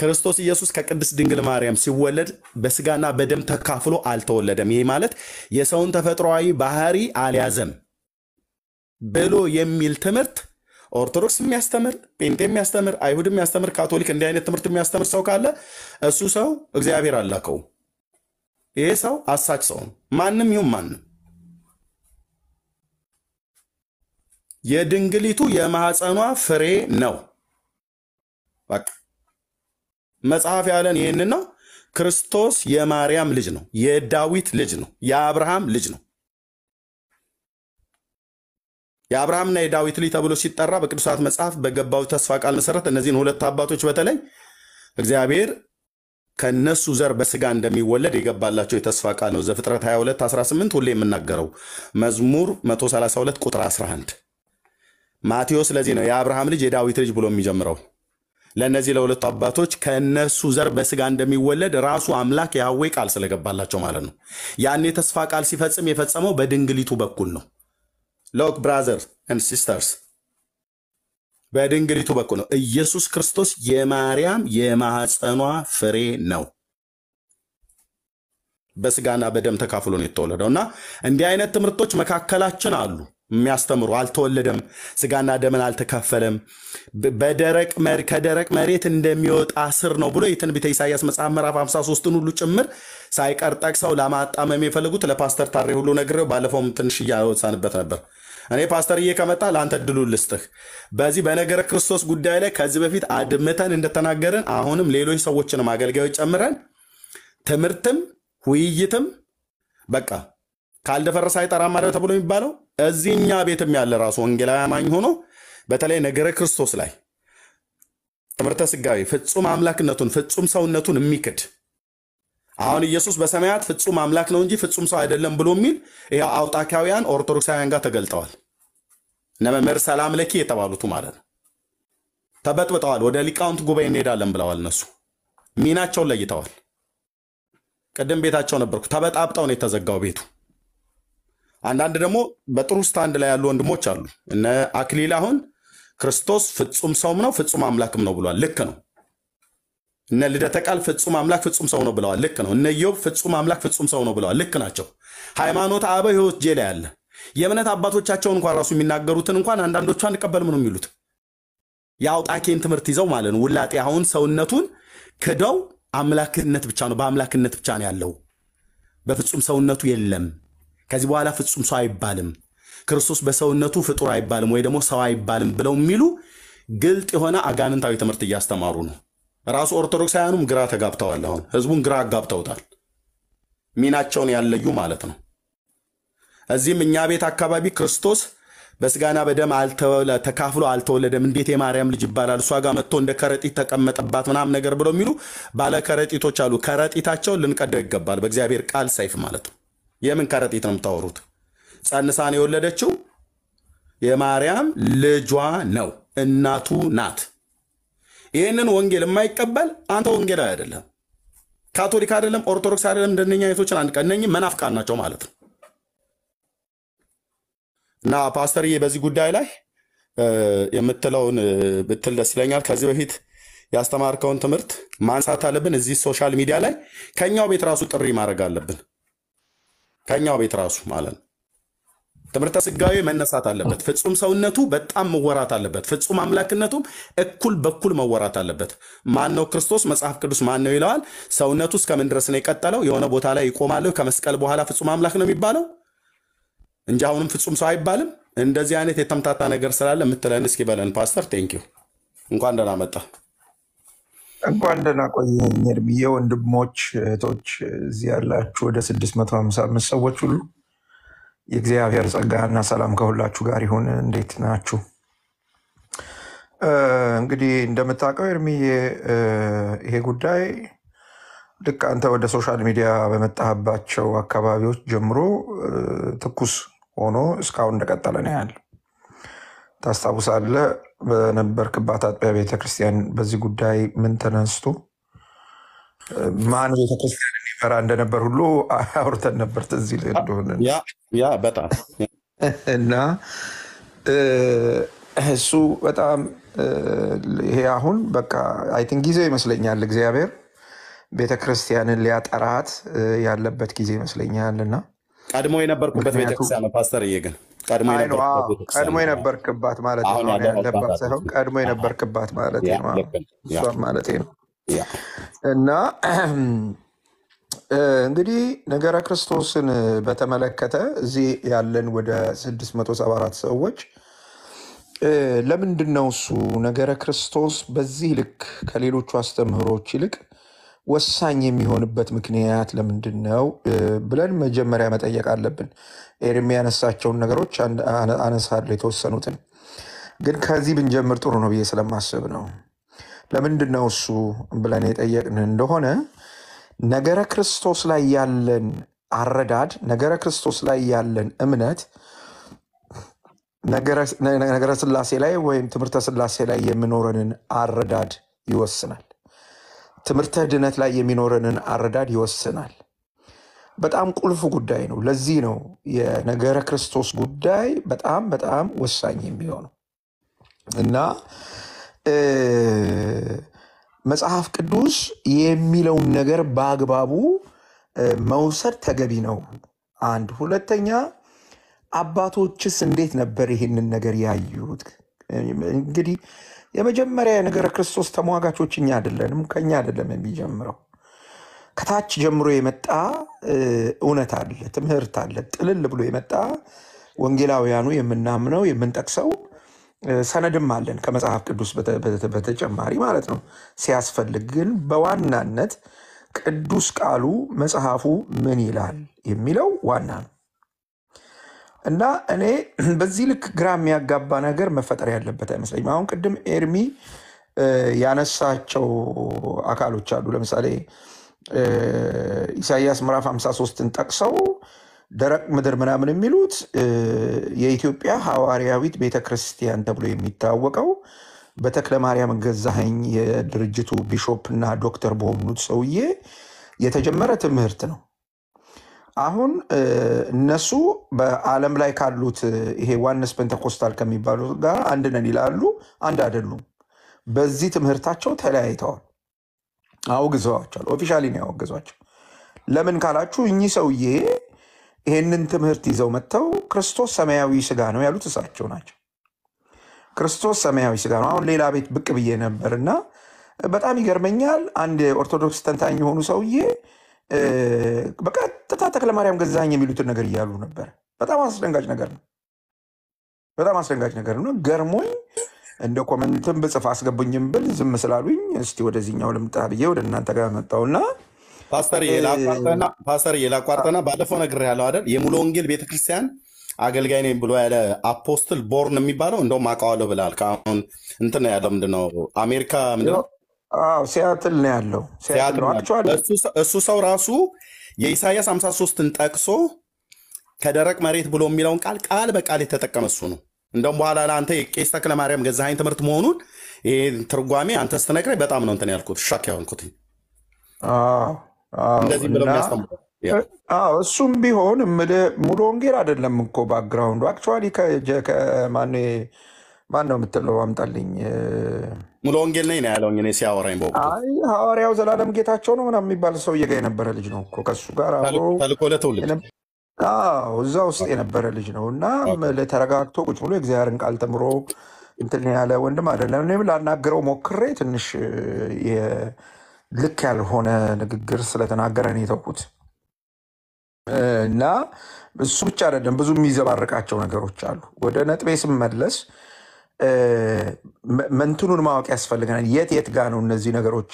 ክርስቶስ ኢየሱስ ከቅድስት ድንግል ማርያም ሲወለድ በስጋና በደም ተካፍሎ አልተወለደም። ይህ ማለት የሰውን ተፈጥሯዊ ባህሪ አልያዘም ብሎ የሚል ትምህርት ኦርቶዶክስ የሚያስተምር ጴንጤ የሚያስተምር አይሁድ የሚያስተምር ካቶሊክ እንዲህ አይነት ትምህርት የሚያስተምር ሰው ካለ እሱ ሰው እግዚአብሔር አላከው። ይሄ ሰው አሳች ሰው ማንም ይሁን ማንም የድንግሊቱ የማህፀኗ ፍሬ ነው። በቃ መጽሐፍ ያለን ይህን ነው። ክርስቶስ የማርያም ልጅ ነው፣ የዳዊት ልጅ ነው፣ የአብርሃም ልጅ ነው። የአብርሃምና የዳዊት ልጅ ተብሎ ሲጠራ በቅዱሳት መጽሐፍ በገባው ተስፋ ቃል መሰረት እነዚህን ሁለት አባቶች በተለይ እግዚአብሔር ከነሱ ዘር በስጋ እንደሚወለድ የገባላቸው የተስፋ ቃል ነው። ዘፍጥረት 22 18 ሁሌ የምናገረው መዝሙር 132 ቁጥር 11 ማቴዎስ። ለዚህ ነው የአብርሃም ልጅ የዳዊት ልጅ ብሎ የሚጀምረው። ለእነዚህ ለሁለቱ አባቶች ከእነሱ ዘር በስጋ እንደሚወለድ ራሱ አምላክ የአዌ ቃል ስለገባላቸው ማለት ነው። ያን የተስፋ ቃል ሲፈጽም የፈጸመው በድንግሊቱ በኩል ነው። ሎክ ብራዘር ኤንድ ሲስተርስ በድንግሊቱ በኩል ነው። ኢየሱስ ክርስቶስ የማርያም የማህፀኗ ፍሬ ነው። በስጋና በደም ተካፍሎ ነው የተወለደው እና እንዲህ አይነት ትምህርቶች መካከላችን አሉ የሚያስተምሩ አልተወለደም፣ ስጋና ደምን አልተከፈለም በደረቅ ከደረቅ መሬት እንደሚወጣ ስር ነው ብሎ የትንቢተ ኢሳያስ መጽሐፍ ምዕራፍ 53ን ሁሉ ጭምር ሳይቀር ጠቅሰው ለማጣመም የፈለጉት ለፓስተር ታሬ ሁሉ ነግሬው ባለፈውም ትንሽ እያወሳንበት ነበር። እኔ ፓስተርዬ ከመጣ ለአንተ እድሉ ልስጥህ። በዚህ በነገረ ክርስቶስ ጉዳይ ላይ ከዚህ በፊት አድምተን እንደተናገርን አሁንም ሌሎች ሰዎችንም አገልጋዮች ጨምረን ትምህርትም ውይይትም በቃ ካልደፈረሰ አይጠራም ማደው ተብሎ የሚባለው እዚህኛ ቤትም ያለ ራሱ ወንጌላዊ አማኝ ሆኖ በተለይ ነገረ ክርስቶስ ላይ ትምህርተ ስጋዊ ፍጹም አምላክነቱን ፍጹም ሰውነቱን የሚክድ አሁን ኢየሱስ በሰማያት ፍጹም አምላክ ነው እንጂ ፍጹም ሰው አይደለም ብሎ የሚል አውጣኪያውያን ኦርቶዶክሳውያን ጋር ተገልጠዋል። እነ መምህር ሰላም ለኪ የተባሉት ማለት ነው ተበጥብጠዋል። ወደ ሊቃውንት ጉባኤ እንሄዳለን ብለዋል። እነሱ ሚናቸውን ለይተዋል። ቅድም ቤታቸው ነበርኩ። ተበጣብጠው ነው የተዘጋው ቤቱ። አንዳንድ ደግሞ በጥሩ ስታንድ ላይ ያሉ ወንድሞች አሉ። እነ አክሊል አሁን ክርስቶስ ፍጹም ሰውም ነው ፍጹም አምላክም ነው ብሏል። ልክ ነው። እነ ልደተ ቃል ፍጹም አምላክ ፍጹም ሰው ነው ብለዋል። ልክ ነው። እነ ዮብ ፍጹም አምላክ ፍጹም ሰው ነው ብለዋል። ልክ ናቸው። ሃይማኖት አበ ጄላ ያለ የእምነት አባቶቻቸው እንኳን ራሱ የሚናገሩትን እንኳን አንዳንዶቹ አንቀበልም ነው የሚሉት። የአውጣኬን ትምህርት ይዘው ማለት ነው። ውላጤ አሁን ሰውነቱን ክደው አምላክነት ብቻ ነው በአምላክነት ብቻ ነው ያለው። በፍጹም ሰውነቱ የለም። ከዚህ በኋላ ፍጹም ሰው አይባልም፣ ክርስቶስ በሰውነቱ ፍጡር አይባልም ወይ ደግሞ ሰው አይባልም ብለው የሚሉ ግልጥ የሆነ አጋንንታዊ ትምህርት እያስተማሩ ነው። ራሱ ኦርቶዶክሳውያኑም ግራ ተጋብተዋል። አሁን ህዝቡን ግራ አጋብተውታል። ሚናቸውን ያለዩ ማለት ነው። እዚህም እኛ ቤት አካባቢ ክርስቶስ በስጋና በደም ተካፍሎ አልተወለደም፣ እንዴት የማርያም ልጅ ይባላል? እሷ ጋር መጥቶ እንደ ከረጢት ተቀመጠባት ምናምን ነገር ብለው የሚሉ ባለ ከረጢቶች አሉ። ከረጢታቸውን ልንቀደው ይገባል፣ በእግዚአብሔር ቃል ሰይፍ ማለት ነው። የምን ከረጢት ነው የምታወሩት? ጸንሳን የወለደችው የማርያም ልጇ ነው፣ እናቱ ናት። ይህንን ወንጌል የማይቀበል አንተ ወንጌል አይደለም፣ ካቶሊክ አይደለም፣ ኦርቶዶክስ አይደለም። እንደነኛ አይነቶችን አንድ ቀን እነኝህ መናፍቃን ናቸው ማለት ነው። እና ፓስተርዬ በዚህ ጉዳይ ላይ የምትለውን ብትል ደስ ይለኛል። ከዚህ በፊት ያስተማርከውን ትምህርት ማንሳት አለብን። እዚህ ሶሻል ሚዲያ ላይ ከኛው ቤት ራሱ ጥሪ ማድረግ አለብን። ከኛው ቤት ራሱ ማለት ነው። ትምህርተ ስጋዊ መነሳት አለበት። ፍጹም ሰውነቱ በጣም መወራት አለበት። ፍጹም አምላክነቱም እኩል በኩል መወራት አለበት። ማነው ክርስቶስ? መጽሐፍ ቅዱስ ማነው ይለዋል። ሰውነቱ እስከምን ድረስ ነው የቀጠለው? የሆነ ቦታ ላይ ይቆማለሁ። ከመስቀል በኋላ ፍጹም አምላክ ነው የሚባለው እንጂ አሁንም ፍጹም ሰው አይባልም። እንደዚህ አይነት የተምታታ ነገር ስላለ የምትለን እስኪ በለን ፓስተር። ቴንክ ዩ እንኳን ደህና መጣ፣ እንኳን ደህና ቆየኝ። እድሜዬ ወንድሞች፣ እህቶች እዚህ ያላችሁ ወደ 655 ሰዎች ሁሉ የእግዚአብሔር ጸጋና ሰላም ከሁላችሁ ጋር ይሁን። እንዴት ናችሁ? እንግዲህ እንደምታውቀው እድሜዬ ይሄ ጉዳይ ልክ አንተ ወደ ሶሻል ሚዲያ በመጣህባቸው አካባቢዎች ጀምሮ ትኩስ ሆኖ እስካሁን እንደቀጠለ ነው ያለው። ታስታውሳለህ በነበርክባት አጥቢያ ቤተክርስቲያን በዚህ ጉዳይ ምን ተነስቶ ማን ቤተክርስቲያን የሚመራ እንደነበር ሁሉ አውርተን ነበር። ትዝ ይልህ እንደሆነ ያ በጣም እና እሱ በጣም ይሄ አሁን በቃ አይ ቲንክ ጊዜው ይመስለኛል እግዚአብሔር ቤተክርስቲያንን ሊያጠራት ያለበት ጊዜ ይመስለኛል እና ቀድሞ የነበርኩበት ቤተክርስቲያን ነው ፓስተርዬ። ግን ቀድሞ የነበርክባት ማለት ነው ያለባት ሳይሆን ቀድሞ የነበርክባት ማለት ነው ማለት ነው። እና እንግዲህ ነገረ ክርስቶስን በተመለከተ እዚህ ያለን ወደ 674 ሰዎች ለምንድን ነው እሱ ነገረ ክርስቶስ በዚህ ልክ ከሌሎቹ አስተምህሮች ይልቅ ወሳኝ የሚሆንበት ምክንያት ለምንድን ነው ብለን መጀመሪያ መጠየቅ አለብን። ኤርሚ ያነሳቸውን ነገሮች አነሳለሁ የተወሰኑትን ግን ከዚህ ብንጀምር ጥሩ ነው ብዬ ስለማስብ ነው። ለምንድን ነው እሱ ብለን የጠየቅን እንደሆነ ነገረ ክርስቶስ ላይ ያለን አረዳድ፣ ነገረ ክርስቶስ ላይ ያለን እምነት ነገረ ስላሴ ላይ ወይም ትምህርተ ስላሴ ላይ የሚኖረንን አረዳድ ይወስናል። ትምህርተ ድነት ላይ የሚኖረንን አረዳድ ይወስናል። በጣም ቁልፍ ጉዳይ ነው። ለዚህ ነው የነገረ ክርስቶስ ጉዳይ በጣም በጣም ወሳኝ የሚሆነው እና መጽሐፍ ቅዱስ የሚለውን ነገር በአግባቡ መውሰድ ተገቢ ነው። አንድ ሁለተኛ፣ አባቶችስ እንዴት ነበር ይህንን ነገር ያዩት? እንግዲህ የመጀመሪያ ነገር ክርስቶስ ተሟጋቾች እኛ አይደለንም፣ ከኛ አይደለም የሚጀምረው። ከታች ጀምሮ የመጣ እውነት አለ፣ ትምህርት አለ፣ ጥልል ብሎ የመጣ ወንጌላውያኑ የምናምነው የምንጠቅሰው ሰነድም አለን ከመጽሐፍ ቅዱስ በተጨማሪ ማለት ነው። ሲያስፈልግ ግን በዋናነት ቅዱስ ቃሉ መጽሐፉ ምን ይላል የሚለው ዋና ነው። እና እኔ በዚህ ልክ ግራ የሚያጋባ ነገር መፈጠር ያለበት አይመስለኝም። አሁን ቅድም ኤርሚ ያነሳቸው አካሎች አሉ። ለምሳሌ ኢሳያስ ምዕራፍ 53ን ጠቅሰው ደረቅ ምድር ምናምን የሚሉት የኢትዮጵያ ሐዋርያዊት ቤተክርስቲያን ተብሎ የሚታወቀው በተክለ ማርያም ገዛኸኝ የድርጅቱ ቢሾፕ እና ዶክተር በሆኑት ሰውዬ የተጀመረ ትምህርት ነው። አሁን እነሱ በዓለም ላይ ካሉት ይሄ ዋነስ ፔንተኮስታል ከሚባሉት ጋር አንድ ነን ይላሉ። አንድ አይደሉም። በዚህ ትምህርታቸው ተለያይተዋል። አውግዘዋቸዋል። ኦፊሻሊ ነው ያወገዟቸው። ለምን ካላችሁ እኚህ ሰውዬ ይሄንን ትምህርት ይዘው መጥተው ክርስቶስ ሰማያዊ ስጋ ነው ያሉት እሳቸው ናቸው። ክርስቶስ ሰማያዊ ስጋ ነው። አሁን ሌላ ቤት ብቅ ብዬ ነበር እና በጣም ይገርመኛል። አንድ ኦርቶዶክስ ተንታኝ የሆኑ ሰውዬ በቀጥታ ተክለ ማርያም ገዛኝ የሚሉትን ነገር እያሉ ነበር። በጣም አስደንጋጭ ነገር ነው። በጣም አስደንጋጭ ነገር ነው። ገርሞኝ እንደ ኮመንትም ብጽፍ አስገቡኝም ብል ዝም ስላሉኝ እስቲ ወደዚህኛው ልምጣ ብዬ ወደ እናንተ ጋር መጣውና ፓስተር የላቋርጠና ባለፈው ነገር ያለው አይደል የሙሉ ወንጌል ቤተክርስቲያን አገልጋይ ነኝ ብሎ ያለ አፖስትል ቦርን የሚባለው እንደውም አውቀዋለሁ ብላል። ከአሁን እንትን ያለው ምንድነው አሜሪካ ምንድነው ሲያትል ነው ያለው። እሱ ሰው ራሱ የኢሳያስ 53ን ጠቅሶ ከደረቅ መሬት ብሎ የሚለውን ቃል ቃል በቃል የተጠቀመ እሱ ነው። እንደውም በኋላ ለአንተ የቄስ ተክለ ማርያም ገዛኸኝ ትምህርት መሆኑን ይህ ትርጓሜ አንተ ስትነግረኝ በጣም ነው እንትን ያልኩት ሻክ ያሆንኩት እንደዚህ ብለው የሚያስተምሩ እሱም ቢሆን ሙሉ ወንጌል አይደለም እኮ ባክግራውንዱ አክቹዋሊ ከማን ማን ነው የምትለው? አምጣልኝ። ሙሉ ወንጌል ነኝ ነው ያለው እኔ ሲያወራኝ ሐዋርያው ዘላለም ጌታቸው ነው ምናምን የሚባል ሰውዬ ጋ የነበረ ልጅ ነው እኮ ከሱ ጋር አብሮ እዛ ውስጥ የነበረ ልጅ ነው እና ለተረጋግቶ ቁጭ ብሎ የእግዚአብሔርን ቃል ተምሮ እንትን ያለ ወንድም አይደለም። እኔም ላናግረው ሞክሬ ትንሽ ልክ ያልሆነ ንግግር ስለተናገረ ነው የተውኩት። እና እሱ ብቻ አይደለም ብዙ የሚዘባርቃቸው ነገሮች አሉ። ወደ ነጥቤ ስመለስ መንትኑን ማወቅ ያስፈልገናል። የት የት ጋ ነው እነዚህ ነገሮች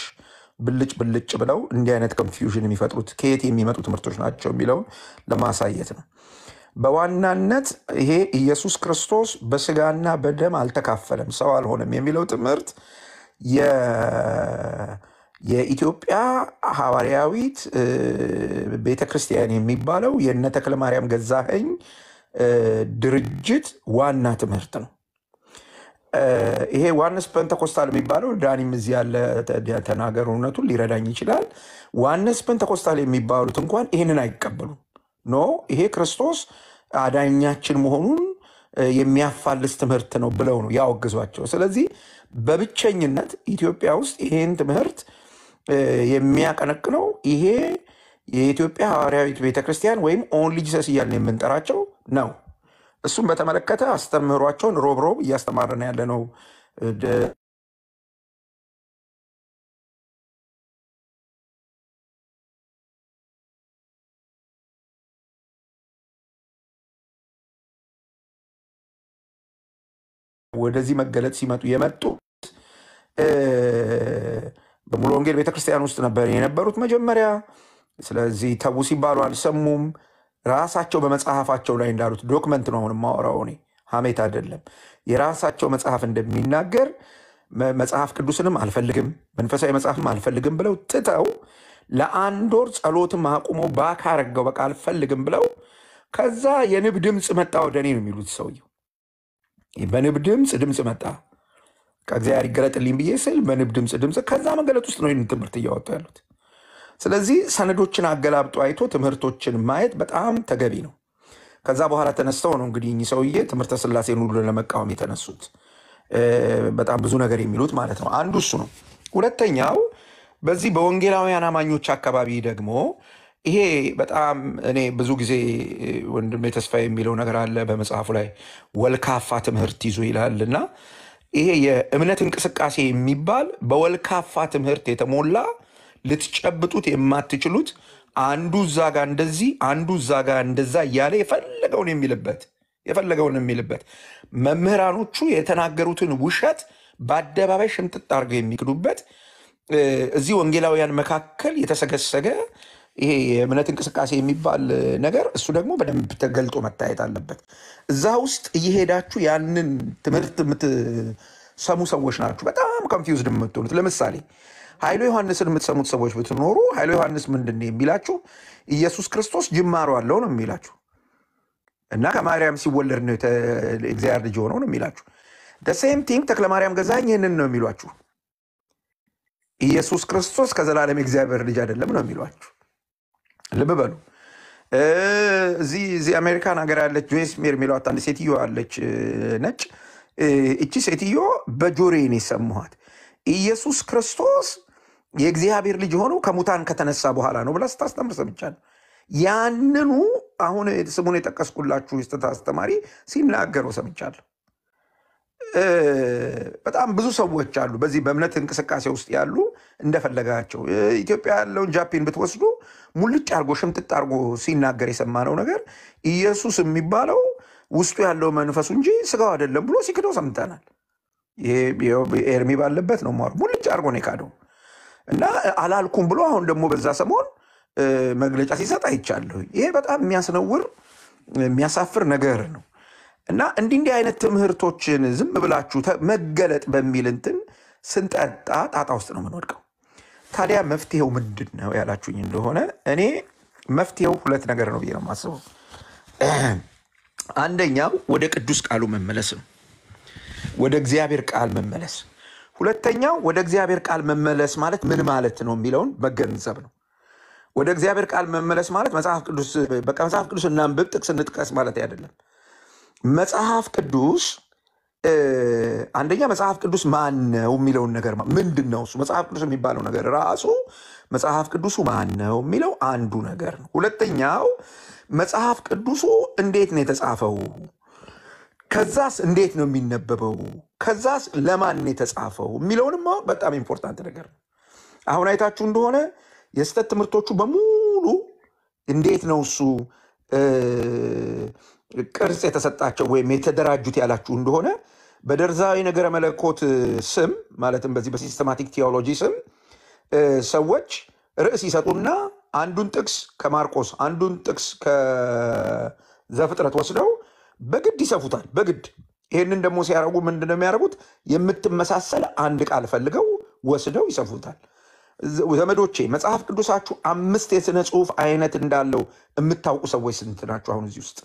ብልጭ ብልጭ ብለው እንዲህ አይነት ኮንፊውዥን የሚፈጥሩት ከየት የሚመጡ ትምህርቶች ናቸው የሚለውን ለማሳየት ነው። በዋናነት ይሄ ኢየሱስ ክርስቶስ በስጋና በደም አልተካፈለም፣ ሰው አልሆነም የሚለው ትምህርት የኢትዮጵያ ሐዋርያዊት ቤተ ክርስቲያን የሚባለው የእነ ተክለ ማርያም ገዛኸኝ ድርጅት ዋና ትምህርት ነው። ይሄ ዋንስ ፔንተኮስታል የሚባለው ዳኒም እዚህ ያለ ተናገር እውነቱን ሊረዳኝ ይችላል። ዋንስ ፐንተኮስታል የሚባሉት እንኳን ይህንን አይቀበሉም። ኖ ይሄ ክርስቶስ አዳኛችን መሆኑን የሚያፋልስ ትምህርት ነው ብለው ነው ያወግዟቸው። ስለዚህ በብቸኝነት ኢትዮጵያ ውስጥ ይሄን ትምህርት የሚያቀነቅነው ይሄ የኢትዮጵያ ሐዋርያዊት ቤተክርስቲያን ወይም ኦንሊ ጂሰስ እያልን የምንጠራቸው ነው። እሱም በተመለከተ አስተምህሯቸውን ሮብ ሮብ እያስተማርን ያለ ነው። ወደዚህ መገለጥ ሲመጡ የመጡት በሙሉ ወንጌል ቤተክርስቲያን ውስጥ ነበር የነበሩት መጀመሪያ። ስለዚህ ተዉ ሲባሉ አልሰሙም። ራሳቸው በመጽሐፋቸው ላይ እንዳሉት ዶክመንት ነው። አሁን የማወራው እኔ ሀሜት አይደለም። የራሳቸው መጽሐፍ እንደሚናገር መጽሐፍ ቅዱስንም አልፈልግም መንፈሳዊ መጽሐፍም አልፈልግም ብለው ትተው ለአንድ ወር ጸሎትም አቁሞ ባካ ረገው በቃ አልፈልግም ብለው ከዛ የንብ ድምፅ መጣ ወደ እኔ ነው የሚሉት ሰውየው። በንብ ድምፅ ድምፅ መጣ ከእግዚአብሔር ይገለጥልኝ ብዬ ስል በንብ ድምፅ ድምፅ ከዛ መገለጥ ውስጥ ነው ይህን ትምህርት እያወጡ ያሉት። ስለዚህ ሰነዶችን አገላብጦ አይቶ ትምህርቶችን ማየት በጣም ተገቢ ነው። ከዛ በኋላ ተነስተው ነው እንግዲህ እኚህ ሰውዬ ትምህርተ ስላሴን ሁሉ ለመቃወም የተነሱት በጣም ብዙ ነገር የሚሉት ማለት ነው። አንዱ እሱ ነው። ሁለተኛው በዚህ በወንጌላውያን አማኞች አካባቢ ደግሞ ይሄ በጣም እኔ ብዙ ጊዜ ወንድሜ ተስፋ የሚለው ነገር አለ በመጽሐፉ ላይ ወልካፋ ትምህርት ይዞ ይላል እና ይሄ የእምነት እንቅስቃሴ የሚባል በወልካፋ ትምህርት የተሞላ ልትጨብጡት የማትችሉት አንዱ እዛ ጋ እንደዚህ አንዱ እዛ ጋ እንደዛ እያለ የፈለገውን የሚልበት የፈለገውን የሚልበት መምህራኖቹ የተናገሩትን ውሸት በአደባባይ ሽምጥጥ አድርገው የሚክዱበት እዚህ ወንጌላውያን መካከል የተሰገሰገ ይሄ የእምነት እንቅስቃሴ የሚባል ነገር እሱ ደግሞ በደንብ ተገልጦ መታየት አለበት። እዛ ውስጥ እየሄዳችሁ ያንን ትምህርት የምትሰሙ ሰዎች ናችሁ በጣም ኮንፊውዝድ የምትሆኑት። ለምሳሌ ኃይሎ ዮሐንስን የምትሰሙት ሰዎች ብትኖሩ ኃይሎ ዮሐንስ ምንድን የሚላችሁ ኢየሱስ ክርስቶስ ጅማሮ አለው ነው የሚላችሁ እና ከማርያም ሲወለድ ነው እግዚአብሔር ልጅ ሆነው ነው የሚላችሁ። ሴም ቲንግ ተክለማርያም ገዛኝ ይህንን ነው የሚሏችሁ። ኢየሱስ ክርስቶስ ከዘላለም እግዚአብሔር ልጅ አይደለም ነው የሚሏችሁ። ልብ በሉ። እዚህ እዚህ አሜሪካን ሀገር ያለች ጆይስ ሜር የሚለዋት አንድ ሴትዮ አለች፣ ነጭ። እቺ ሴትዮ ነው የሰማኋት ኢየሱስ ክርስቶስ የእግዚአብሔር ልጅ የሆነው ከሙታን ከተነሳ በኋላ ነው ብላ ስታስተምር ሰምቻለሁ። ያንኑ አሁን ስሙን የጠቀስኩላችሁ ስተት አስተማሪ ሲናገረው ሰምቻለሁ። በጣም ብዙ ሰዎች አሉ በዚህ በእምነት እንቅስቃሴ ውስጥ ያሉ እንደፈለጋቸው። ኢትዮጵያ ያለውን ጃፒን ብትወስዱ ሙልጭ አርጎ ሽምጥጥ አርጎ ሲናገር የሰማነው ነገር ኢየሱስ የሚባለው ውስጡ ያለው መንፈሱ እንጂ ስጋው አይደለም ብሎ ሲክደው ሰምተናል። ይሄ ኤርሚ ባለበት ነው ሙልጭ አርጎ ነው የካደው። እና አላልኩም ብሎ አሁን ደግሞ በዛ ሰሞን መግለጫ ሲሰጥ አይቻለሁ። ይሄ በጣም የሚያስነውር የሚያሳፍር ነገር ነው እና እንዲህ እንዲህ አይነት ትምህርቶችን ዝም ብላችሁ መገለጥ በሚል እንትን ስንጠጣ ጣጣ ውስጥ ነው የምንወድቀው። ታዲያ መፍትሄው ምንድን ነው ያላችሁኝ እንደሆነ እኔ መፍትሄው ሁለት ነገር ነው ብዬ ነው የማስበው። አንደኛው ወደ ቅዱስ ቃሉ መመለስ ነው፣ ወደ እግዚአብሔር ቃል መመለስ ሁለተኛው ወደ እግዚአብሔር ቃል መመለስ ማለት ምን ማለት ነው የሚለውን መገንዘብ ነው። ወደ እግዚአብሔር ቃል መመለስ ማለት መጽሐፍ ቅዱስ በቃ መጽሐፍ ቅዱስ እናንብብ ጥቅስ እንጥቀስ ማለት አይደለም። መጽሐፍ ቅዱስ አንደኛ መጽሐፍ ቅዱስ ማን ነው የሚለውን ነገር ምንድን ነው እሱ መጽሐፍ ቅዱስ የሚባለው ነገር ራሱ መጽሐፍ ቅዱሱ ማን ነው የሚለው አንዱ ነገር ነው። ሁለተኛው መጽሐፍ ቅዱሱ እንዴት ነው የተጻፈው ከዛስ እንዴት ነው የሚነበበው? ከዛስ ለማን የተጻፈው የሚለውንም ማወቅ በጣም ኢምፖርታንት ነገር ነው። አሁን አይታችሁ እንደሆነ የስህተት ትምህርቶቹ በሙሉ እንዴት ነው እሱ ቅርጽ የተሰጣቸው ወይም የተደራጁት ያላችሁ እንደሆነ በደርዛዊ ነገረ መለኮት ስም ማለትም በዚህ በሲስተማቲክ ቲዎሎጂ ስም ሰዎች ርዕስ ይሰጡና አንዱን ጥቅስ ከማርቆስ አንዱን ጥቅስ ከዘፍጥረት ወስደው በግድ ይሰፉታል። በግድ ይህንን ደግሞ ሲያደርጉ ምንድነው የሚያደርጉት? የምትመሳሰል አንድ ቃል ፈልገው ወስደው ይሰፉታል። ዘመዶቼ መጽሐፍ ቅዱሳችሁ አምስት የሥነ ጽሑፍ አይነት እንዳለው የምታውቁ ሰዎች ስንት ናችሁ? አሁን እዚህ ውስጥ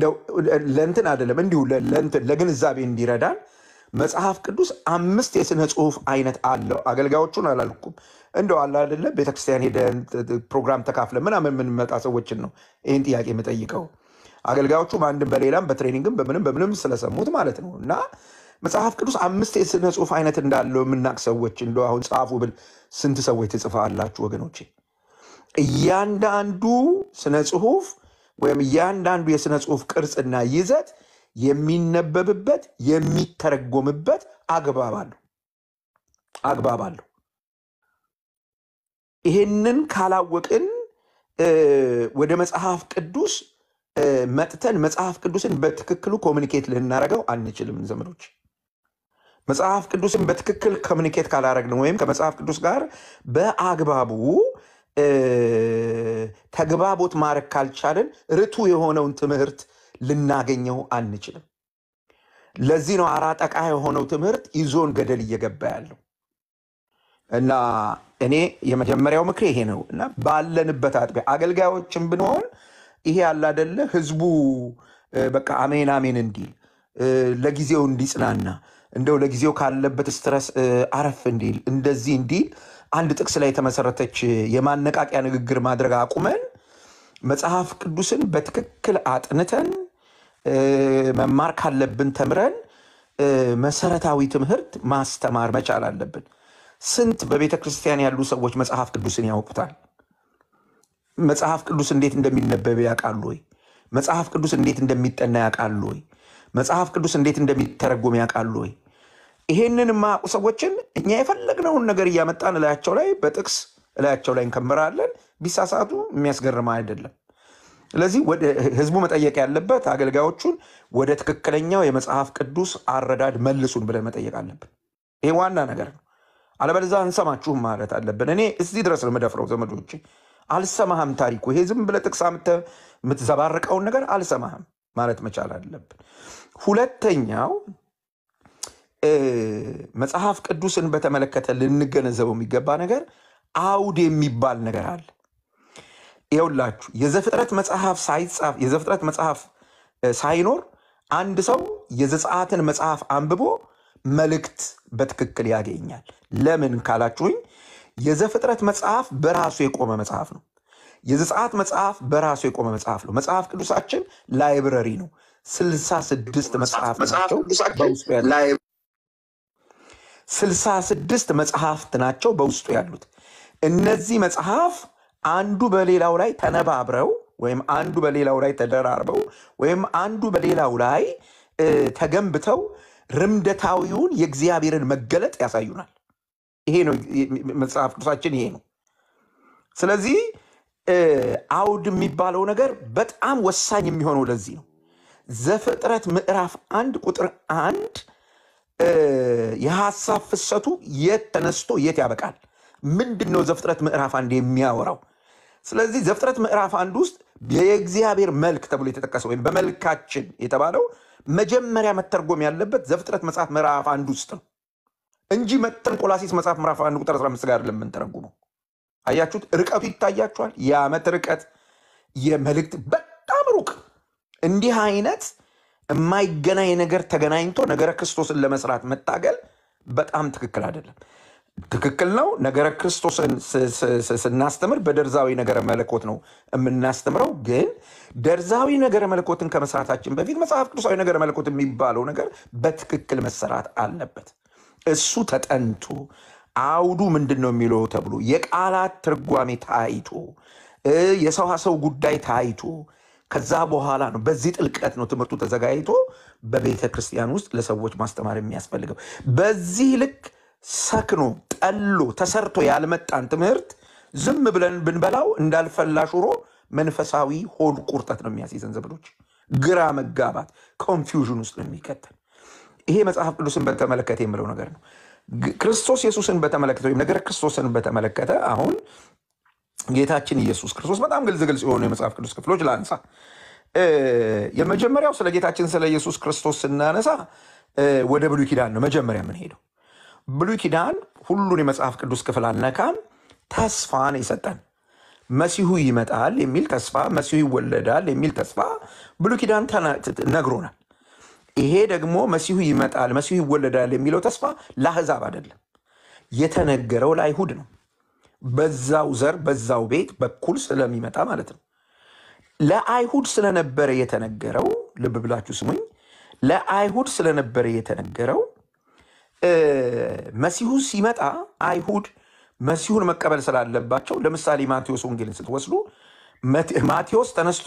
ለንትን ለእንትን አይደለም እንዲሁ ለእንትን ለግንዛቤ እንዲረዳን መጽሐፍ ቅዱስ አምስት የሥነ ጽሑፍ አይነት አለው። አገልጋዮቹን አላልኩም። እንደው አለ አይደለ ቤተክርስቲያን ሄደን ፕሮግራም ተካፍለ ምናምን የምንመጣ ሰዎችን ነው ይህን ጥያቄ የምጠይቀው። አገልጋዮቹ በአንድም በሌላም በትሬኒንግም በምንም በምንም ስለሰሙት ማለት ነው እና መጽሐፍ ቅዱስ አምስት የስነ ጽሁፍ አይነት እንዳለው የምናቅ ሰዎች እንደ አሁን ጻፉ ብል ስንት ሰዎች ትጽፋላችሁ ወገኖቼ? እያንዳንዱ ስነ ጽሁፍ ወይም እያንዳንዱ የስነ ጽሁፍ ቅርጽና ይዘት የሚነበብበት የሚተረጎምበት አግባብ አለው አግባብ አለው። ይህንን ካላወቅን ወደ መጽሐፍ ቅዱስ መጥተን መጽሐፍ ቅዱስን በትክክሉ ኮሚኒኬት ልናደርገው አንችልም። ዘመዶች መጽሐፍ ቅዱስን በትክክል ኮሚኒኬት ካላረግነው ወይም ከመጽሐፍ ቅዱስ ጋር በአግባቡ ተግባቦት ማድረግ ካልቻልን ርቱ የሆነውን ትምህርት ልናገኘው አንችልም። ለዚህ ነው አራጠቃ የሆነው ትምህርት ይዞን ገደል እየገባ ያለው እና እኔ የመጀመሪያው ምክሬ ይሄ ነው እና ባለንበት አጥቢያ አገልጋዮችን ብንሆን ይሄ አለ አደለ ህዝቡ በቃ አሜን አሜን እንዲል ለጊዜው እንዲጽናና እንደው ለጊዜው ካለበት ስትረስ አረፍ እንዲል እንደዚህ እንዲል አንድ ጥቅስ ላይ የተመሰረተች የማነቃቂያ ንግግር ማድረግ አቁመን መጽሐፍ ቅዱስን በትክክል አጥንተን መማር ካለብን ተምረን መሰረታዊ ትምህርት ማስተማር መቻል አለብን። ስንት በቤተ ክርስቲያን ያሉ ሰዎች መጽሐፍ ቅዱስን ያውቁታል? መጽሐፍ ቅዱስ እንዴት እንደሚነበብ ያውቃሉ ወይ? መጽሐፍ ቅዱስ እንዴት እንደሚጠና ያውቃሉ ወይ? መጽሐፍ ቅዱስ እንዴት እንደሚተረጎም ያውቃሉ ወይ? ይሄንን የማያውቁ ሰዎችን እኛ የፈለግነውን ነገር እያመጣን እላያቸው ላይ በጥቅስ እላያቸው ላይ እንከምራለን። ቢሳሳቱ የሚያስገርም አይደለም። ስለዚህ ህዝቡ መጠየቅ ያለበት አገልጋዮቹን ወደ ትክክለኛው የመጽሐፍ ቅዱስ አረዳድ መልሱን ብለን መጠየቅ አለብን። ይሄ ዋና ነገር ነው። አለበለዚያ እንሰማችሁም ማለት አለብን። እኔ እዚህ ድረስ ነው የምደፍረው ዘመዶቼ። አልሰማህም ታሪኩ። ይሄ ዝም ብለህ ጥቅስ አምጥተህ የምትዘባርቀውን ነገር አልሰማህም ማለት መቻል አለብን። ሁለተኛው መጽሐፍ ቅዱስን በተመለከተ ልንገነዘበው የሚገባ ነገር አውድ የሚባል ነገር አለ። ይኸውላችሁ የዘፍጥረት መጽሐፍ ሳይጻፍ የዘፍጥረት መጽሐፍ ሳይኖር አንድ ሰው የዘጸአትን መጽሐፍ አንብቦ መልእክት በትክክል ያገኛል። ለምን ካላችሁኝ የዘፍጥረት መጽሐፍ በራሱ የቆመ መጽሐፍ ነው። የዘጸአት መጽሐፍ በራሱ የቆመ መጽሐፍ ነው። መጽሐፍ ቅዱሳችን ላይብረሪ ነው። ስልሳ ስድስት መጽሐፍ ናቸው በውስጡ ያሉት። ስልሳ ስድስት መጽሐፍት ናቸው በውስጡ ያሉት። እነዚህ መጽሐፍ አንዱ በሌላው ላይ ተነባብረው ወይም አንዱ በሌላው ላይ ተደራርበው ወይም አንዱ በሌላው ላይ ተገንብተው ርምደታዊውን የእግዚአብሔርን መገለጥ ያሳዩናል። ይሄ ነው መጽሐፍ ቅዱሳችን ይሄ ነው። ስለዚህ አውድ የሚባለው ነገር በጣም ወሳኝ የሚሆነው ለዚህ ነው። ዘፍጥረት ምዕራፍ አንድ ቁጥር አንድ የሀሳብ ፍሰቱ የት ተነስቶ የት ያበቃል? ምንድን ነው ዘፍጥረት ምዕራፍ አንድ የሚያወራው? ስለዚህ ዘፍጥረት ምዕራፍ አንድ ውስጥ የእግዚአብሔር መልክ ተብሎ የተጠቀሰው ወይም በመልካችን የተባለው መጀመሪያ መተርጎም ያለበት ዘፍጥረት መጽሐፍ ምዕራፍ አንድ ውስጥ ነው። እንጂ መጥን ቆላሲስ መጽሐፍ ምዕራፍ አንድ ቁጥር 15 ጋር ለምንተረጉመው አያችሁት። ርቀቱ ይታያችኋል። የዓመት ርቀት የመልእክት በጣም ሩቅ እንዲህ አይነት የማይገናኝ ነገር ተገናኝቶ ነገረ ክርስቶስን ለመስራት መታገል በጣም ትክክል አይደለም። ትክክል ነው። ነገረ ክርስቶስን ስናስተምር በደርዛዊ ነገረ መለኮት ነው የምናስተምረው። ግን ደርዛዊ ነገረ መለኮትን ከመስራታችን በፊት መጽሐፍ ቅዱሳዊ ነገረ መለኮት የሚባለው ነገር በትክክል መሰራት አለበት። እሱ ተጠንቶ አውዱ ምንድን ነው የሚለው ተብሎ የቃላት ትርጓሜ ታይቶ የሰዋሰው ጉዳይ ታይቶ ከዛ በኋላ ነው በዚህ ጥልቀት ነው ትምህርቱ ተዘጋጅቶ በቤተ ክርስቲያን ውስጥ ለሰዎች ማስተማር የሚያስፈልገው። በዚህ ልክ ሰክኖ ጠሎ ተሰርቶ ያልመጣን ትምህርት ዝም ብለን ብንበላው እንዳልፈላ ሽሮ መንፈሳዊ ሆድ ቁርጠት ነው የሚያስይዘን። ዘብዶች ግራ መጋባት ኮንፊውዥን ውስጥ ነው የሚከተል ይሄ መጽሐፍ ቅዱስን በተመለከተ የምለው ነገር ነው። ክርስቶስ ኢየሱስን በተመለከተ ወይም ነገር ክርስቶስን በተመለከተ አሁን ጌታችን ኢየሱስ ክርስቶስ በጣም ግልጽ ግልጽ የሆኑ የመጽሐፍ ቅዱስ ክፍሎች ላንሳ። የመጀመሪያው ስለ ጌታችን ስለ ኢየሱስ ክርስቶስ ስናነሳ ወደ ብሉይ ኪዳን ነው መጀመሪያ የምንሄደው። ብሉይ ኪዳን ሁሉን የመጽሐፍ ቅዱስ ክፍል አልነካም። ተስፋን ይሰጠን መሲሁ ይመጣል የሚል ተስፋ፣ መሲሁ ይወለዳል የሚል ተስፋ ብሉይ ኪዳን ነግሮናል። ይሄ ደግሞ መሲሁ ይመጣል፣ መሲሁ ይወለዳል የሚለው ተስፋ ለአሕዛብ አይደለም፣ የተነገረው ለአይሁድ ነው። በዛው ዘር በዛው ቤት በኩል ስለሚመጣ ማለት ነው። ለአይሁድ ስለነበረ የተነገረው፣ ልብ ብላችሁ ስሙኝ፣ ለአይሁድ ስለነበረ የተነገረው መሲሁ ሲመጣ አይሁድ መሲሁን መቀበል ስላለባቸው፣ ለምሳሌ ማቴዎስ ወንጌልን ስትወስዱ ማቴዎስ ተነስቶ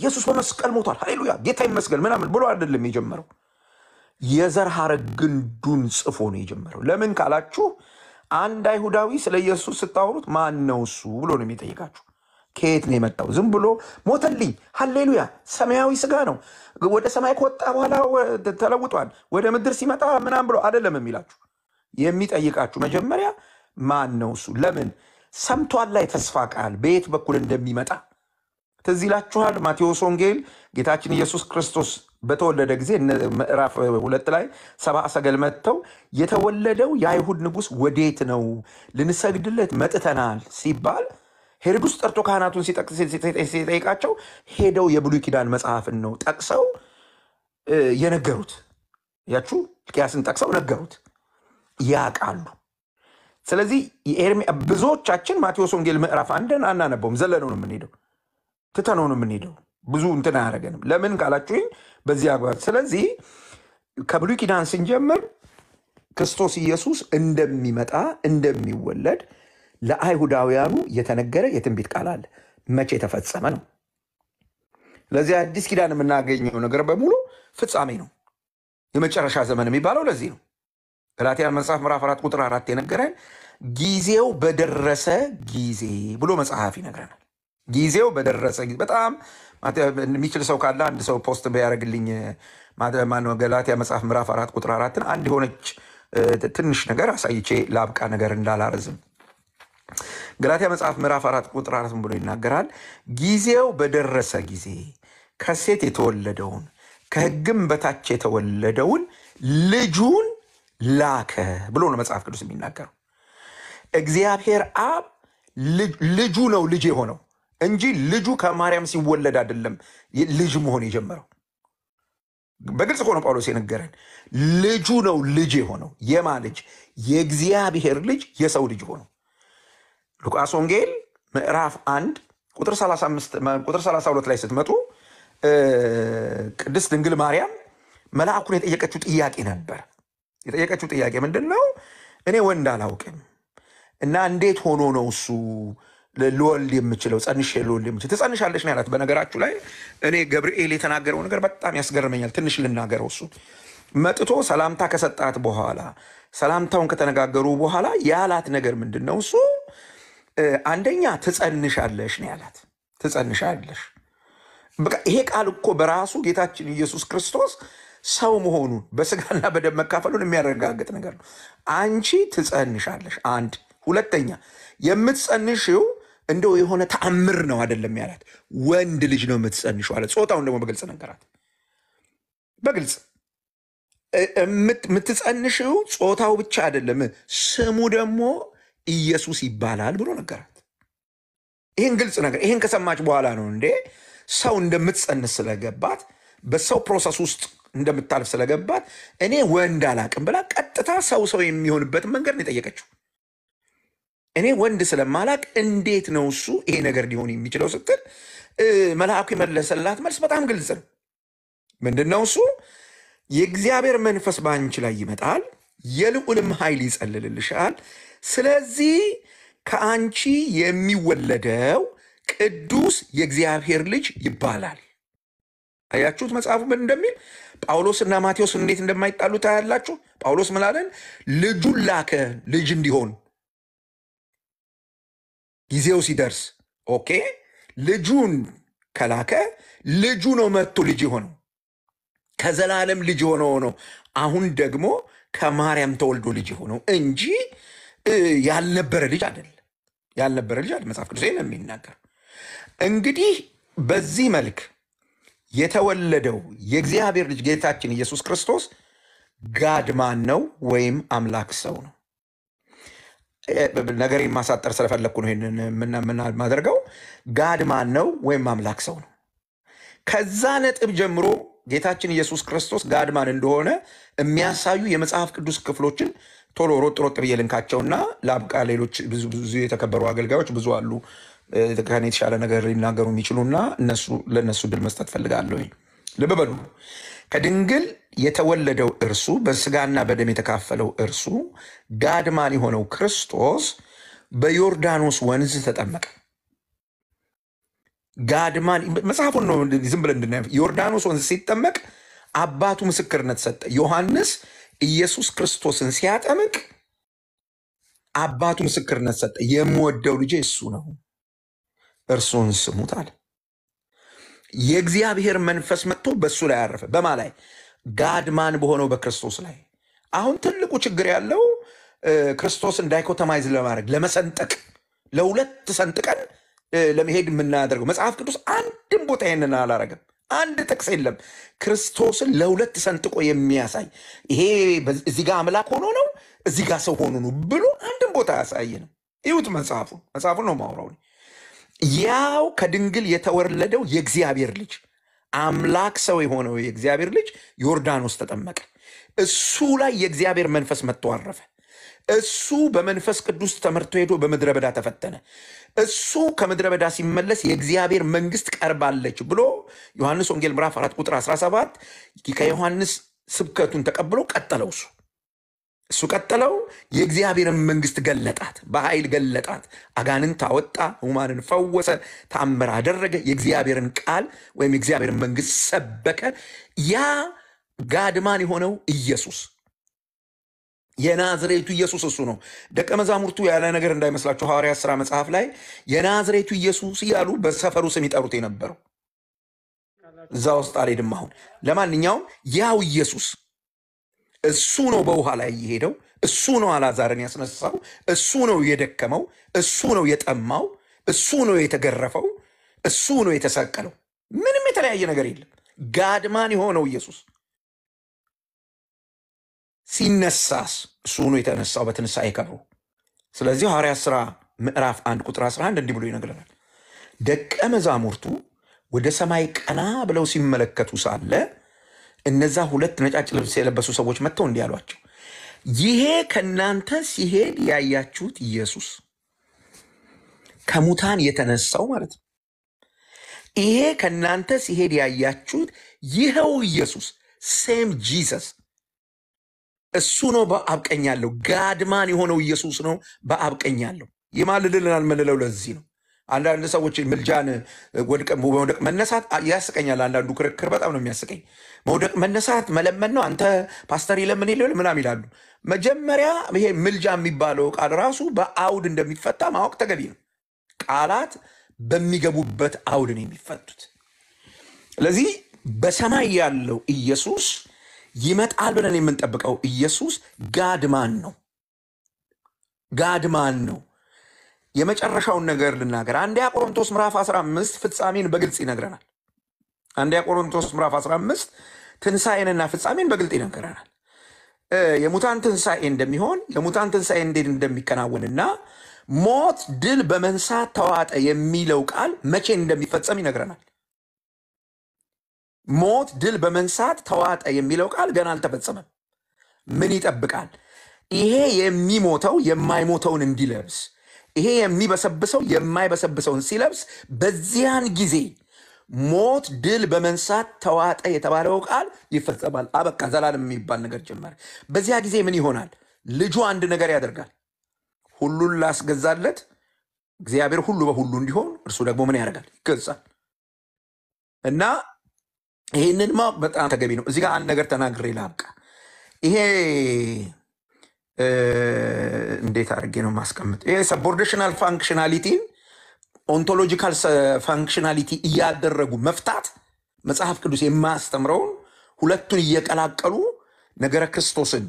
ኢየሱስ በመስቀል ሞቷል፣ ሃሌሉያ ጌታ ይመስገን ምናምን ብሎ አይደለም የጀመረው። የዘር ሐረግ ግንዱን ጽፎ ነው የጀመረው። ለምን ካላችሁ አንድ አይሁዳዊ ስለ ኢየሱስ ስታወሩት ማን ነው እሱ ብሎ ነው የሚጠይቃችሁ። ከየት ነው የመጣው? ዝም ብሎ ሞተልኝ፣ ሃሌሉያ ሰማያዊ ስጋ ነው፣ ወደ ሰማይ ከወጣ በኋላ ተለውጧል፣ ወደ ምድር ሲመጣ ምናምን ብሎ አይደለም የሚላችሁ። የሚጠይቃችሁ መጀመሪያ ማን ነው እሱ ለምን ሰምቷል ላይ ተስፋ ቃል በየት በኩል እንደሚመጣ ትዝ ይላችኋል። ማቴዎስ ወንጌል ጌታችን ኢየሱስ ክርስቶስ በተወለደ ጊዜ ምዕራፍ ሁለት ላይ ሰብአ ሰገል መጥተው የተወለደው የአይሁድ ንጉሥ ወዴት ነው? ልንሰግድለት መጥተናል ሲባል ሄሮድስ ጠርቶ ካህናቱን ሲጠይቃቸው ሄደው የብሉይ ኪዳን መጽሐፍን ነው ጠቅሰው የነገሩት። ያችሁ ሕዝቅያስን ጠቅሰው ነገሩት ያውቃሉ። ስለዚህ ብዙዎቻችን ማቴዎስ ወንጌል ምዕራፍ አንድን አናነበውም። ዘለነው ነው የምንሄደው፣ ትተነው ነው የምንሄደው። ብዙ እንትን አያደርገንም። ለምን ካላችሁኝ በዚህ አግባብ ስለዚህ ከብሉይ ኪዳን ስንጀምር ክርስቶስ ኢየሱስ እንደሚመጣ እንደሚወለድ ለአይሁዳውያኑ የተነገረ የትንቢት ቃል አለ። መቼ ተፈጸመ ነው። ለዚህ አዲስ ኪዳን የምናገኘው ነገር በሙሉ ፍጻሜ ነው። የመጨረሻ ዘመን የሚባለው ለዚህ ነው። ገላትያ መጽሐፍ ምዕራፍ አራት ቁጥር አራት የነገረን ጊዜው በደረሰ ጊዜ ብሎ መጽሐፍ ይነግረናል። ጊዜው በደረሰ ጊዜ በጣም የሚችል ሰው ካለ አንድ ሰው ፖስት ቢያደርግልኝ ማነው ገላትያ መጽሐፍ ምዕራፍ አራት ቁጥር አራትን አንድ የሆነች ትንሽ ነገር አሳይቼ ለአብቃ ነገር እንዳላረዝም ገላትያ መጽሐፍ ምዕራፍ አራት ቁጥር አራት ብሎ ይናገራል። ጊዜው በደረሰ ጊዜ ከሴት የተወለደውን ከሕግም በታች የተወለደውን ልጁን ላከ ብሎ ነው መጽሐፍ ቅዱስ የሚናገረው። እግዚአብሔር አብ ልጁ ነው ልጅ የሆነው እንጂ ልጁ ከማርያም ሲወለድ አይደለም ልጅ መሆን የጀመረው። በግልጽ ሆኖ ጳውሎስ የነገረን ልጁ ነው ልጅ የሆነው። የማ ልጅ? የእግዚአብሔር ልጅ የሰው ልጅ ሆነው። ሉቃስ ወንጌል ምዕራፍ አንድ ቁጥር 32 ላይ ስትመጡ ቅድስት ድንግል ማርያም መልአኩን የጠየቀችው ጥያቄ ነበር። የጠየቀችው ጥያቄ ምንድን ነው? እኔ ወንድ አላውቅም እና እንዴት ሆኖ ነው እሱ ልወልድ የምችለው ጸንሼ ልወልድ የምችለው ትጸንሻለች ነው ያላት። በነገራችሁ ላይ እኔ ገብርኤል የተናገረው ነገር በጣም ያስገርመኛል። ትንሽ ልናገረው። እሱ መጥቶ ሰላምታ ከሰጣት በኋላ ሰላምታውን ከተነጋገሩ በኋላ ያላት ነገር ምንድን ነው? እሱ አንደኛ ትጸንሻለሽ ነው ያላት። ትጸንሻለሽ በቃ ይሄ ቃል እኮ በራሱ ጌታችን ኢየሱስ ክርስቶስ ሰው መሆኑን በስጋና በደም መካፈሉን የሚያረጋግጥ ነገር ነው። አንቺ ትጸንሻለሽ አንድ ሁለተኛ የምትጸንሽው እንደው የሆነ ተአምር ነው አይደለም ያላት፣ ወንድ ልጅ ነው የምትጸንሽው አለ። ጾታውን ደግሞ በግልጽ ነገራት። በግልጽ የምትጸንሽው ጾታው ብቻ አይደለም፣ ስሙ ደግሞ ኢየሱስ ይባላል ብሎ ነገራት። ይህን ግልጽ ነገር ይህን ከሰማች በኋላ ነው እንዴ ሰው እንደምትጸንስ ስለገባት በሰው ፕሮሰስ ውስጥ እንደምታልፍ ስለገባት እኔ ወንድ አላቅም ብላ ቀጥታ ሰው ሰው የሚሆንበትን መንገድ ነው የጠየቀችው። እኔ ወንድ ስለማላቅ እንዴት ነው እሱ ይሄ ነገር ሊሆን የሚችለው ስትል መልአኩ የመለሰላት መልስ በጣም ግልጽ ነው። ምንድነው እሱ? የእግዚአብሔር መንፈስ በአንቺ ላይ ይመጣል፣ የልዑልም ኃይል ይጸልልልሻል። ስለዚህ ከአንቺ የሚወለደው ቅዱስ የእግዚአብሔር ልጅ ይባላል። አያችሁት? መጽሐፉ ምን እንደሚል ጳውሎስና ማቴዎስ እንዴት እንደማይጣሉ ታያላችሁ። ጳውሎስ ምን አለን? ልጁን ላከ ልጅ እንዲሆን ጊዜው ሲደርስ ኦኬ ልጁን ከላከ ልጁ ነው መጥቶ ልጅ የሆነው ከዘላለም ልጅ የሆነ ነው። አሁን ደግሞ ከማርያም ተወልዶ ልጅ የሆነው እንጂ ያልነበረ ልጅ አይደል፣ ያልነበረ ልጅ አይደል። መጽሐፍ ቅዱስ ነው የሚናገር። እንግዲህ በዚህ መልክ የተወለደው የእግዚአብሔር ልጅ ጌታችን ኢየሱስ ክርስቶስ ጋድማን ነው ወይም አምላክ ሰው ነው። ነገሬን ማሳጠር ስለፈለግኩ ነው ይህንን የምናደርገው። ጋድ ማን ነው ወይም አምላክ ሰው ነው። ከዛ ነጥብ ጀምሮ ጌታችን ኢየሱስ ክርስቶስ ጋድማን እንደሆነ የሚያሳዩ የመጽሐፍ ቅዱስ ክፍሎችን ቶሎ ሮጥ ሮጥ ብዬ ልንካቸውና ለአብቃ። ሌሎች ብዙ ብዙ የተከበሩ አገልጋዮች ብዙ አሉ ከኔ የተሻለ ነገር ሊናገሩ የሚችሉና እነሱ ለእነሱ ድል መስጠት ፈልጋለሁ። ልብ በሉ። ከድንግል የተወለደው እርሱ በስጋና በደም የተካፈለው እርሱ ጋድማን የሆነው ክርስቶስ በዮርዳኖስ ወንዝ ተጠመቀ። ጋድማን መጽሐፉን ነው ዝም ብለን እንድናየው። ዮርዳኖስ ወንዝ ሲጠመቅ አባቱ ምስክርነት ሰጠ። ዮሐንስ ኢየሱስ ክርስቶስን ሲያጠምቅ አባቱ ምስክርነት ሰጠ። የምወደው ልጄ እሱ ነው፣ እርሱን ስሙት አለ። የእግዚአብሔር መንፈስ መጥቶ በሱ ላይ አረፈ። በማ ላይ ጋድማን በሆነው በክርስቶስ ላይ። አሁን ትልቁ ችግር ያለው ክርስቶስን ዳይኮተማይዝ ለማድረግ ለመሰንጠቅ፣ ለሁለት ሰንጥቀን ለመሄድ የምናደርገው መጽሐፍ ቅዱስ አንድም ቦታ ይህንን አላረገም። አንድ ጥቅስ የለም ክርስቶስን ለሁለት ሰንጥቆ የሚያሳይ ይሄ እዚህ ጋር አምላክ ሆኖ ነው እዚህ ጋር ሰው ሆኖ ነው ብሎ አንድም ቦታ አያሳየንም። ይሁት መጽሐፉ መጽሐፉ ነው ማውራው ያው ከድንግል የተወለደው የእግዚአብሔር ልጅ አምላክ ሰው የሆነው የእግዚአብሔር ልጅ ዮርዳኖስ ተጠመቀ። እሱ ላይ የእግዚአብሔር መንፈስ መጥቶ አረፈ። እሱ በመንፈስ ቅዱስ ተመርቶ ሄዶ በምድረ በዳ ተፈተነ። እሱ ከምድረ በዳ ሲመለስ የእግዚአብሔር መንግስት ቀርባለች ብሎ ዮሐንስ ወንጌል ምዕራፍ 4 ቁጥር 17 ከዮሐንስ ስብከቱን ተቀብሎ ቀጠለው እሱ እሱ ቀጥለው የእግዚአብሔርን መንግስት ገለጣት፣ በኃይል ገለጣት። አጋንንት አወጣ፣ ሁማንን ፈወሰ፣ ተአምር አደረገ። የእግዚአብሔርን ቃል ወይም የእግዚአብሔርን መንግስት ሰበከ። ያ ጋድማን የሆነው ኢየሱስ የናዝሬቱ ኢየሱስ እሱ ነው። ደቀ መዛሙርቱ ያለ ነገር እንዳይመስላቸው ሐዋርያት ሥራ መጽሐፍ ላይ የናዝሬቱ ኢየሱስ እያሉ በሰፈሩ ስም ይጠሩት የነበረው እዛ ውስጥ አልሄድም አሁን። ለማንኛውም ያው ኢየሱስ እሱ ነው በውሃ ላይ እየሄደው፣ እሱ ነው አላዛርን ያስነሳው፣ እሱ ነው የደከመው፣ እሱ ነው የጠማው፣ እሱ ነው የተገረፈው፣ እሱ ነው የተሰቀለው። ምንም የተለያየ ነገር የለም። ጋድማን የሆነው ኢየሱስ ሲነሳስ እሱ ነው የተነሳው በትንሣኤ ከብሩ ስለዚህ ሐዋርያት ሥራ ምዕራፍ አንድ ቁጥር 11 እንዲህ ብሎ ይነግረናል። ደቀ መዛሙርቱ ወደ ሰማይ ቀና ብለው ሲመለከቱ ሳለ እነዛ ሁለት ነጫጭ ልብስ የለበሱ ሰዎች መጥተው እንዲህ አሏቸው፣ ይሄ ከእናንተ ሲሄድ ያያችሁት ኢየሱስ ከሙታን የተነሳው ማለት ነው። ይሄ ከእናንተ ሲሄድ ያያችሁት ይኸው ኢየሱስ ሴም ጂሰስ እሱ ነው በአብቀኛለሁ ጋድማን የሆነው ኢየሱስ ነው በአብቀኛለሁ ቀኝ ምንለው ለዚህ ነው። አንዳንድ ሰዎች ምልጃን ወድቅ መውደቅ መነሳት ያስቀኛል። አንዳንዱ ክርክር በጣም ነው የሚያስቀኝ። መውደቅ መነሳት መለመን ነው አንተ ፓስተር ይለምን ይልል ምናም ይላሉ። መጀመሪያ ይሄ ምልጃ የሚባለው ቃል ራሱ በአውድ እንደሚፈታ ማወቅ ተገቢ ነው። ቃላት በሚገቡበት አውድ ነው የሚፈቱት። ስለዚህ በሰማይ ያለው ኢየሱስ ይመጣል ብለን የምንጠብቀው ኢየሱስ ጋድማን ነው። ጋድማን ነው የመጨረሻውን ነገር ልናገር። አንደኛ ቆሮንቶስ ምዕራፍ 15 ፍጻሜን በግልጽ ይነግረናል። አንደኛ ቆሮንቶስ ምዕራፍ 15 ትንሣኤንና ፍጻሜን በግልጽ ይነግረናል። የሙታን ትንሣኤ እንደሚሆን የሙታን ትንሣኤ እንዴት እንደሚከናወንና ሞት ድል በመንሳት ተዋጠ የሚለው ቃል መቼ እንደሚፈጸም ይነግረናል። ሞት ድል በመንሳት ተዋጠ የሚለው ቃል ገና አልተፈጸመም። ምን ይጠብቃል? ይሄ የሚሞተው የማይሞተውን እንዲለብስ ይሄ የሚበሰብሰው የማይበሰብሰውን ሲለብስ በዚያን ጊዜ ሞት ድል በመንሳት ተዋጠ የተባለው ቃል ይፈጸማል። አበቃ። ዘላለም የሚባል ነገር ጀመረ። በዚያ ጊዜ ምን ይሆናል? ልጁ አንድ ነገር ያደርጋል። ሁሉን ላስገዛለት እግዚአብሔር ሁሉ በሁሉ እንዲሆን እርሱ ደግሞ ምን ያደርጋል? ይገዛል። እና ይህንን ማወቅ በጣም ተገቢ ነው። እዚህ ጋር አንድ ነገር ተናግሬ ላብቃ። ይሄ እንዴት አድርጌ ነው ማስቀምጥ? ይሄ ሰቦርዲሽናል ፋንክሽናሊቲን ኦንቶሎጂካል ፋንክሽናሊቲ እያደረጉ መፍታት መጽሐፍ ቅዱስ የማያስተምረውን ሁለቱን እየቀላቀሉ ነገረ ክርስቶስን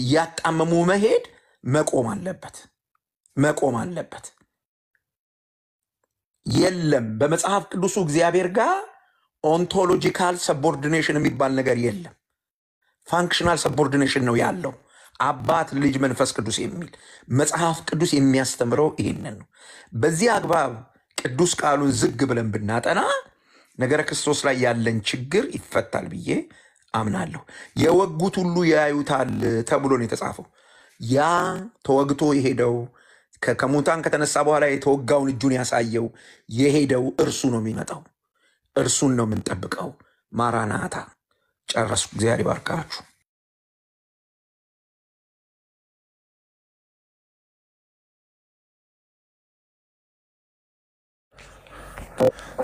እያጣመሙ መሄድ መቆም አለበት፣ መቆም አለበት። የለም በመጽሐፍ ቅዱሱ እግዚአብሔር ጋር ኦንቶሎጂካል ሰቦርዲኔሽን የሚባል ነገር የለም። ፋንክሽናል ሰቦርዲኔሽን ነው ያለው። አባት፣ ልጅ፣ መንፈስ ቅዱስ የሚል መጽሐፍ ቅዱስ የሚያስተምረው ይህንን ነው። በዚህ አግባብ ቅዱስ ቃሉን ዝግ ብለን ብናጠና ነገረ ክርስቶስ ላይ ያለን ችግር ይፈታል ብዬ አምናለሁ። የወጉት ሁሉ ያዩታል ተብሎ ነው የተጻፈው። ያ ተወግቶ የሄደው ከሙታን ከተነሳ በኋላ የተወጋውን እጁን ያሳየው የሄደው እርሱ ነው የሚመጣው። እርሱን ነው የምንጠብቀው። ማራናታ ጨረስኩ። እግዚአብሔር ይባርካችሁ።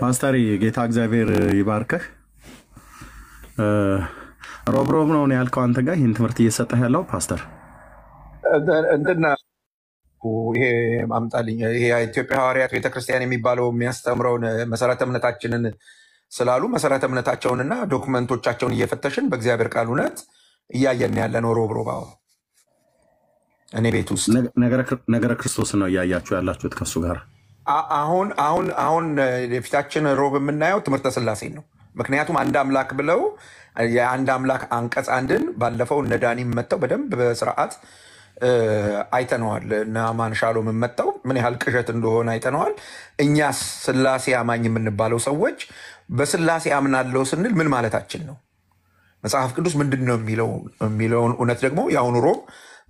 ማስተሪ ጌታ እግዚአብሔር ይባርከህ። ሮብ ነው ያልከው አንተ ጋር ይህን ትምህርት እየሰጠህ ያለው ፓስተር እንትና ይሄ አምጣልኝ። ይሄ ኢትዮጵያ ሐዋርያት ቤተክርስቲያን የሚባለው የሚያስተምረውን መሰረተ እምነታችንን ስላሉ መሰረተ እምነታቸውንና ዶክመንቶቻቸውን እየፈተሽን በእግዚአብሔር ቃል እውነት እያየን ያለ ነው። ሮብ እኔ ቤት ውስጥ ነገረ ክርስቶስ ነው እያያችሁ ያላችሁት ከሱ ጋር አሁን አሁን አሁን የፊታችን ሮብ የምናየው ትምህርተ ስላሴ ነው። ምክንያቱም አንድ አምላክ ብለው የአንድ አምላክ አንቀጽ አንድን ባለፈው እነ ዳኒ መጥተው በደንብ በስርዓት አይተነዋል። እነ አማን ሻሎም መጥተው ምን ያህል ቅዠት እንደሆነ አይተነዋል። እኛ ስላሴ አማኝ የምንባለው ሰዎች በስላሴ አምናለሁ ስንል ምን ማለታችን ነው? መጽሐፍ ቅዱስ ምንድን ነው የሚለውን እውነት ደግሞ የአሁኑ ሮብ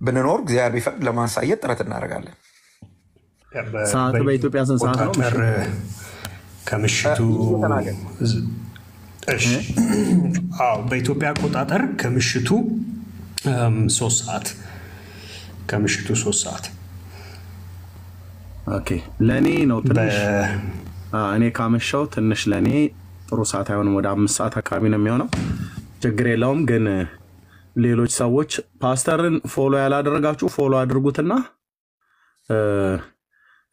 ብንኖር እግዚአብሔር ቢፈቅድ ለማሳየት ጥረት እናደርጋለን። ሰዓቱ በኢትዮጵያ ስንት ሰዓት ነው? ከምሽቱ በኢትዮጵያ አቆጣጠር ከምሽቱ ሶስት ሰዓት ከምሽቱ ሶስት ሰዓት ለእኔ ነው ትንሽ እኔ ካመሻው ትንሽ ለእኔ ጥሩ ሰዓት አይሆንም። ወደ አምስት ሰዓት አካባቢ ነው የሚሆነው። ችግር የለውም ግን ሌሎች ሰዎች ፓስተርን ፎሎ ያላደረጋችሁ ፎሎ አድርጉትና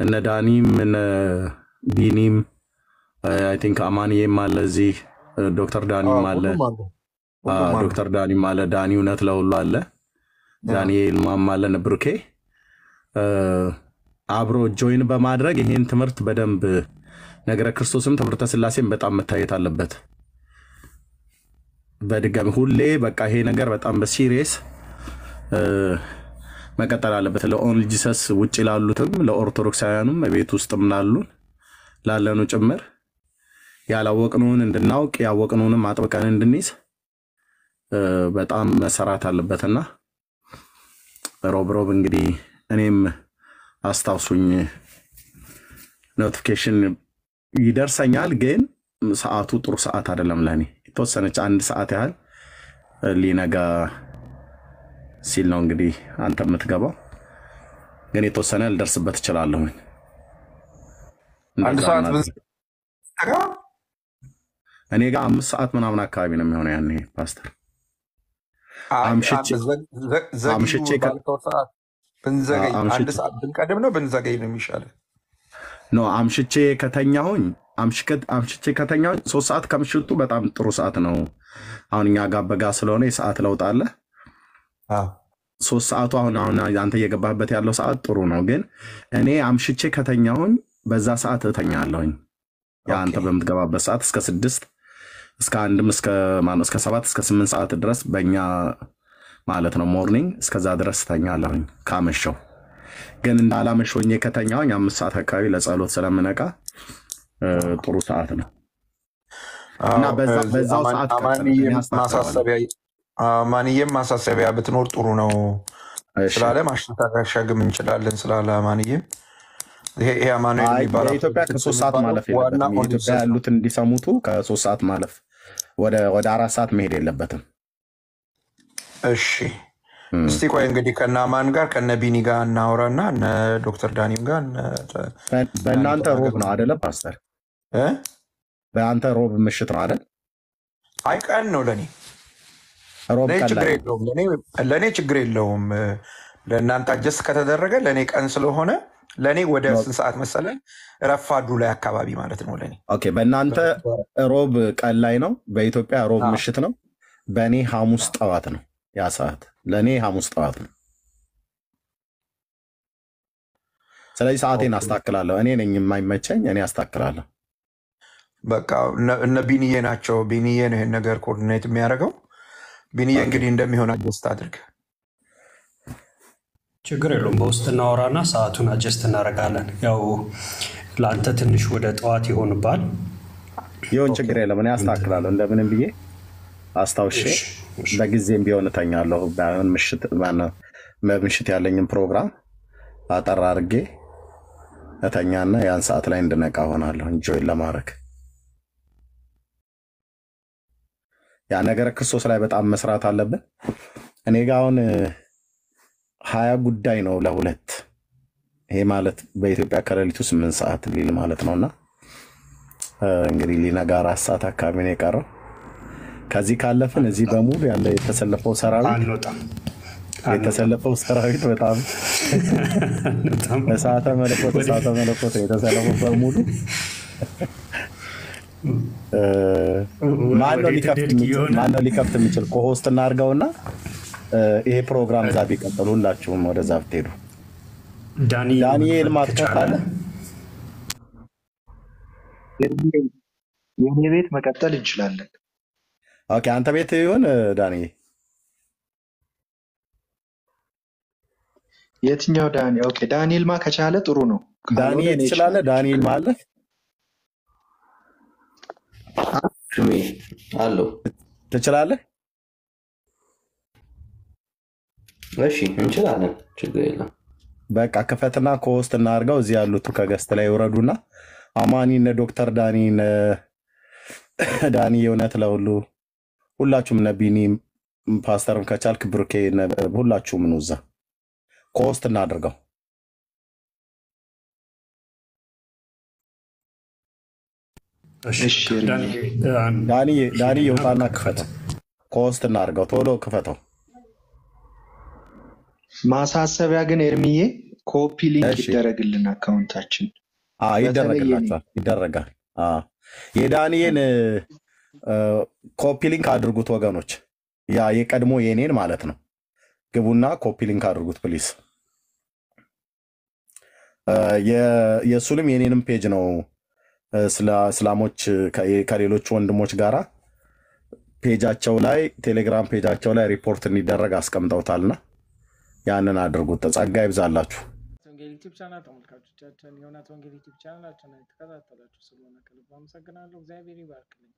እነ ዳኒም እነ ቢኒም አይ ቲንክ አማንዬም አለ እዚህ ዶክተር ዳኒም አለ ዶክተር ዳኒም አለ ዳኒ እውነት ለሁሉ አለ ዳኒ ልማም አለ ብሩኬ አብሮ ጆይን በማድረግ ይሄን ትምህርት በደንብ ነገረ ክርስቶስም ትምህርተ ስላሴም በጣም መታየት አለበት። በድጋሚ ሁሌ በቃ ይሄ ነገር በጣም በሲሪየስ መቀጠል አለበት። ለኦንሊ ጂሰስ ውጭ ላሉትም ለኦርቶዶክሳውያኑም ቤት ውስጥም ላሉን ላለኑ ጭምር ያላወቅነውን እንድናውቅ ያወቅነውንም አጥብቀን እንድንይዝ በጣም መሰራት አለበትና ሮብ ሮብ እንግዲህ እኔም አስታውሱኝ ኖቲፊኬሽን ይደርሰኛል፣ ግን ሰዓቱ ጥሩ ሰዓት አይደለም ለእኔ። የተወሰነች አንድ ሰዓት ያህል ሊነጋ ሲል ነው እንግዲህ አንተ የምትገባው፣ ግን የተወሰነ ልደርስበት እችላለሁ። እኔ ጋር አምስት ሰዓት ምናምን አካባቢ ነው የሚሆነው ያኔ ፓስተር አምሽቼ ብንቀድም ነው ብንዘገይ ነው የሚሻለው ኖ አምሽቼ ከተኛሁኝ አምሽቼ ከተኛሁኝ ሶስት ሰዓት ከምሽቱ በጣም ጥሩ ሰዓት ነው። አሁን እኛ ጋር በጋ ስለሆነ የሰዓት ለውጥ አለ። ሶስት ሰዓቱ አሁን አሁን አንተ እየገባህበት ያለው ሰዓት ጥሩ ነው፣ ግን እኔ አምሽቼ ከተኛሁኝ በዛ ሰዓት እተኛለሁኝ። አንተ በምትገባበት ሰዓት እስከ ስድስት እስከ አንድም እስከ ማነው እስከ ሰባት እስከ ስምንት ሰዓት ድረስ በእኛ ማለት ነው ሞርኒንግ፣ እስከዛ ድረስ እተኛለሁኝ ካመሸው ግን እንዳላመሽ ሆኜ ከተኛሁኝ አምስት ሰዓት አካባቢ ለጸሎት ስለምነቃ ጥሩ ሰዓት ነው እና በዛው ሰዓት ማንዬም ማሳሰቢያ ብትኖር ጥሩ ነው ስላለ ማሸጋግም እንችላለን ስላለ ማንዬም ኢትዮጵያ ከሶስት ሰዓት ማለፍ የለበትም። ኢትዮጵያ ያሉትን እንዲሰሙቱ ከሶስት ሰዓት ማለፍ ወደ አራት ሰዓት መሄድ የለበትም። እሺ እስቲ ቆይ እንግዲህ ከነ አማን ጋር ከነ ቢኒ ጋር እናውራ እና እነ ዶክተር ዳኒም ጋር በእናንተ ሮብ ነው አደለ? ፓስተር በአንተ ሮብ ምሽት ነው አደል? አይ ቀን ነው ለእኔ ለእኔ ችግር የለውም። ለእናንተ አጀስት ከተደረገ ለእኔ ቀን ስለሆነ ለእኔ ወደ ስንት ሰዓት መሰለህ? ረፋዱ ላይ አካባቢ ማለት ነው ለእኔ። ኦኬ በእናንተ ሮብ ቀን ላይ ነው፣ በኢትዮጵያ ሮብ ምሽት ነው። በእኔ ሐሙስ ጠዋት ነው። ያ ሰዓት ለእኔ ሐሙስ ጠዋት ነው። ስለዚህ ሰዓቴን አስታክላለሁ። እኔ ነኝ የማይመቸኝ፣ እኔ አስታክላለሁ። በቃ እነ ቢንዬ ናቸው። ቢንዬ ነው ይህን ነገር ኮርዲኔት የሚያደርገው። ቢንዬ እንግዲህ እንደሚሆን አጀስት አድርግ፣ ችግር የለውም። በውስጥ እናወራና ሰዓቱን አጀስት እናደርጋለን። ያው ለአንተ ትንሽ ወደ ጠዋት ይሆንባል። ይሁን፣ ችግር የለም። እኔ አስታክላለሁ እንደምንም ብዬ አስታውሼ በጊዜም ቢሆን እተኛለሁ። በምሽት ያለኝም ፕሮግራም አጠር አድርጌ እተኛና ያን ሰዓት ላይ እንድነቃ ሆናለሁ እንጆይ ለማድረግ ያ ነገር ክርስቶስ ላይ በጣም መስራት አለብን። እኔ ጋ አሁን ሀያ ጉዳይ ነው ለሁለት ይሄ ማለት በኢትዮጵያ ከሌሊቱ ስምንት ሰዓት ሊል ማለት ነው እና እንግዲህ ሊነጋ አራት ሰዓት አካባቢ ነው የቀረው ከዚህ ካለፍን እዚህ በሙሉ ያለ የተሰለፈው ሰራዊት የተሰለፈው ሰራዊት በጣም እሳተ መለኮት እሳተ መለኮት የተሰለፈው በሙሉ ማነው ሊከፍት የሚችል? ኮሆስት እናድርገውና ይሄ ፕሮግራም እዛ ቢቀጥል ሁላችሁም ወደዛ ብትሄዱ ዳንኤል ማጥፋት አለ የኔ ቤት መቀጠል እንችላለን። ኦኬ፣ አንተ ቤት ይሁን ዳኒ? የትኛው ዳኒ? ኦኬ፣ ማ ከቻለ ጥሩ ነው። ዳኒ ትችላለ? ዳኒኤል ማለህ አለው ትችላለህ? እሺ እንችላለን፣ ችግር የለም። በቃ ክፈትና ከውስጥ እናድርገው። እዚህ ያሉት ከገስት ላይ ይውረዱና አማኒን ዶክተር ዳኒን ዳኒ የእውነት ለሁሉ ሁላችሁም ነቢኒ ፓስተርም ከቻልክ ብሩኬ ሁላችሁም ኑ እዛ ኮስት እናደርገው። ዳኒ የውጣና ክፈተው። ኮስት እናደርገው። ቶሎ ክፈተው። ማሳሰቢያ ግን ኤርሚዬ ኮፒ ሊንክ ይደረግልን አካውንታችን ይደረግላቸዋል። ይደረጋል የዳኒዬን ኮፒሊንክ አድርጉት ወገኖች፣ ያ የቀድሞ የኔን ማለት ነው። ግቡና ኮፒሊንክ አድርጉት ፕሊስ። የእሱንም የኔንም ፔጅ ነው እስላሞች ከሌሎች ወንድሞች ጋራ ፔጃቸው ላይ ቴሌግራም ፔጃቸው ላይ ሪፖርት እንዲደረግ አስቀምጠውታልና ያንን አድርጉት። ጸጋ ይብዛላችሁ። ዩቲብ ቻናል ተመልካቾቻችን የእውነት ወንጌል ዩቲብ ቻናላችን የተከታተላችሁ ስለሆነ ከልብ አመሰግናለሁ። እግዚአብሔር ይባርክልኝ።